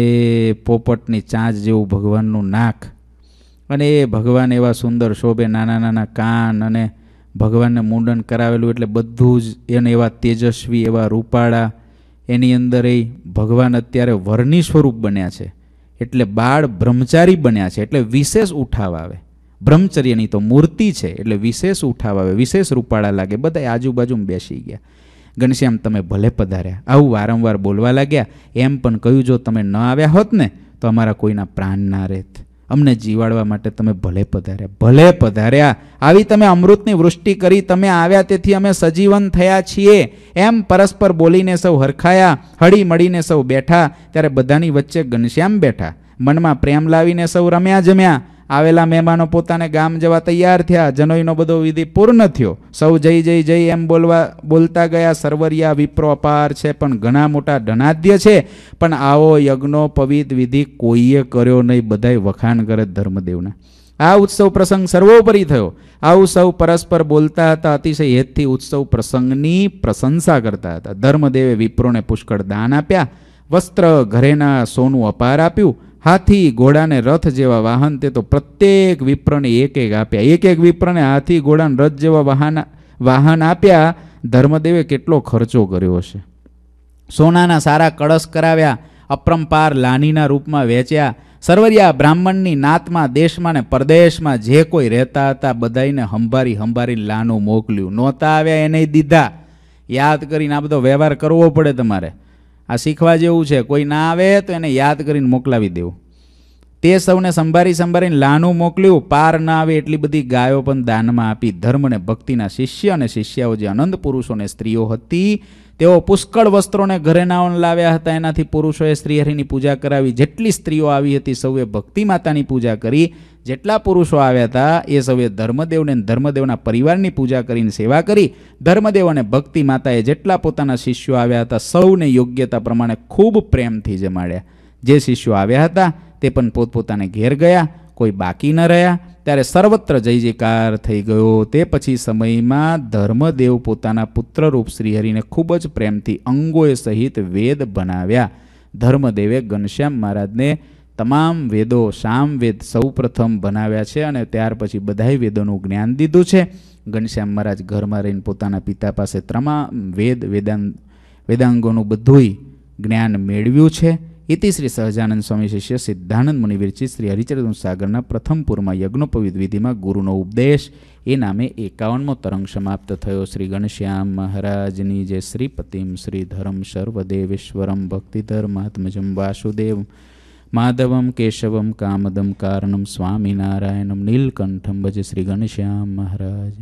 પોપટની ચાંચ જેવું ભગવાનનું નાક અને એ ભગવાન એવા સુંદર શોભે નાના નાના કાન અને ભગવાનને મુંડન કરાવેલું એટલે બધું જ એને એવા તેજસ્વી એવા રૂપાળા એની અંદર એ ભગવાન અત્યારે વરની સ્વરૂપ બન્યા છે એટલે બાળ બ્રહ્મચારી બન્યા છે એટલે વિશેષ ઉઠાવ આવે બ્રહ્મચર્યની તો મૂર્તિ છે એટલે વિશેષ ઉઠાવ આવે વિશેષ રૂપાળા લાગે બધા આજુબાજુમાં બેસી ગયા ઘનશ્યામ તમે ભલે પધાર્યા આવું વારંવાર બોલવા લાગ્યા એમ પણ કહ્યું જો તમે ન આવ્યા હોત ને તો અમારા કોઈના પ્રાણ ના રહેત અમને જીવાડવા માટે તમે ભલે પધાર્યા ભલે પધાર્યા આવી તમે અમૃતની વૃષ્ટિ કરી તમે આવ્યા તેથી અમે સજીવન થયા છીએ એમ પરસ્પર બોલીને સૌ હરખાયા હળી મળીને સૌ બેઠા ત્યારે બધાની વચ્ચે ઘનશ્યામ બેઠા મનમાં પ્રેમ લાવીને સૌ રમ્યા જમ્યા આવેલા મહેમાનો પોતાને ગામ જવા તૈયાર થયા જનોઈનો બધો વિધિ પૂર્ણ થયો સૌ જય જય જય એમ બોલવા બોલતા ગયા સર્વરિયા વિપ્રો અપાર છે પણ ઘણા મોટા ધનાધ્ય છે પણ આવો યજ્ઞો પવિત વિધિ કોઈએ કર્યો નહીં બધાય વખાણ કરે ધર્મદેવના આ ઉત્સવ પ્રસંગ સર્વોપરી થયો આવું સૌ પરસ્પર બોલતા હતા અતિશય હેતથી ઉત્સવ પ્રસંગની પ્રશંસા કરતા હતા ધર્મદેવે વિપ્રોને પુષ્કળ દાન આપ્યા વસ્ત્ર ઘરેના સોનું અપાર આપ્યું હાથી ઘોડાને રથ જેવા વાહન તે તો પ્રત્યેક વિપ્રને એક એક આપ્યા એક એક વિપ્રને હાથી ઘોડાને રથ જેવા વાહન વાહન આપ્યા ધર્મદેવે કેટલો ખર્ચો કર્યો હશે સોનાના સારા કળશ કરાવ્યા અપરંપાર લાનીના રૂપમાં વેચ્યા સરવરિયા બ્રાહ્મણની નાતમાં દેશમાં ને પરદેશમાં જે કોઈ રહેતા હતા બધાઈને હંભારી હંભારી લાનું મોકલ્યું નહોતા આવ્યા એને દીધા યાદ કરીને આ બધો વ્યવહાર કરવો પડે તમારે આ શીખવા જેવું છે કોઈ ના આવે તો એને યાદ કરીને મોકલાવી દેવું તે સૌને સંભારી સંભાળીને લાનું મોકલ્યું પાર ના આવે એટલી બધી ગાયો પણ દાનમાં આપી ધર્મ અને ભક્તિના શિષ્ય અને શિષ્યાઓ જે અનંત પુરુષો અને સ્ત્રીઓ હતી તેઓ પુષ્કળ વસ્ત્રોને ઘરે નાવન લાવ્યા હતા એનાથી પુરુષોએ શ્રીહરિની પૂજા કરાવી જેટલી સ્ત્રીઓ આવી હતી સૌએ ભક્તિ માતાની પૂજા કરી જેટલા પુરુષો આવ્યા હતા એ સૌએ ધર્મદેવને ધર્મદેવના પરિવારની પૂજા કરીને સેવા કરી ધર્મદેવ અને ભક્તિ માતાએ જેટલા પોતાના શિષ્યો આવ્યા હતા સૌને યોગ્યતા પ્રમાણે ખૂબ પ્રેમથી જમાડ્યા જે શિષ્યો આવ્યા હતા તે પણ પોતપોતાને ઘેર ગયા કોઈ બાકી ન રહ્યા ત્યારે સર્વત્ર જય જયકાર થઈ ગયો તે પછી સમયમાં ધર્મદેવ પોતાના પુત્રરૂપ શ્રીહરિને ખૂબ જ પ્રેમથી અંગોએ સહિત વેદ બનાવ્યા ધર્મદેવે ઘનશ્યામ મહારાજને તમામ વેદો સામવેદ સૌપ્રથમ બનાવ્યા છે અને ત્યાર પછી બધાય વેદોનું જ્ઞાન દીધું છે ઘનશ્યામ મહારાજ ઘરમાં રહીને પોતાના પિતા પાસે તમામ વેદ વેદાંત વેદાંગોનું બધુંય જ્ઞાન મેળવ્યું છે ઇતિ શ્રી સહજાનંદ સ્વામી શિષ્ય સિદ્ધાનંદ મુનિ વિરચિત શ્રી હરિચરણ સાગરના પ્રથમ પૂરમાં યજ્ઞોપવિત વિધિમાં ગુરુનો ઉપદેશ એ નામે એકાવનમો તરંગ સમાપ્ત થયો શ્રી ગણશ્યામ મહારાજની જે શ્રીપતિમ શ્રી ધરમ સર્વદેવેશ્વરમ ભક્તિધર મહાત્મજમ વાસુદેવ માધવમ કેશવમ કામદમ કારણમ સ્વામિનારાયણમ નીલકંઠમ ભજે શ્રી ગણશ્યામ મહારાજ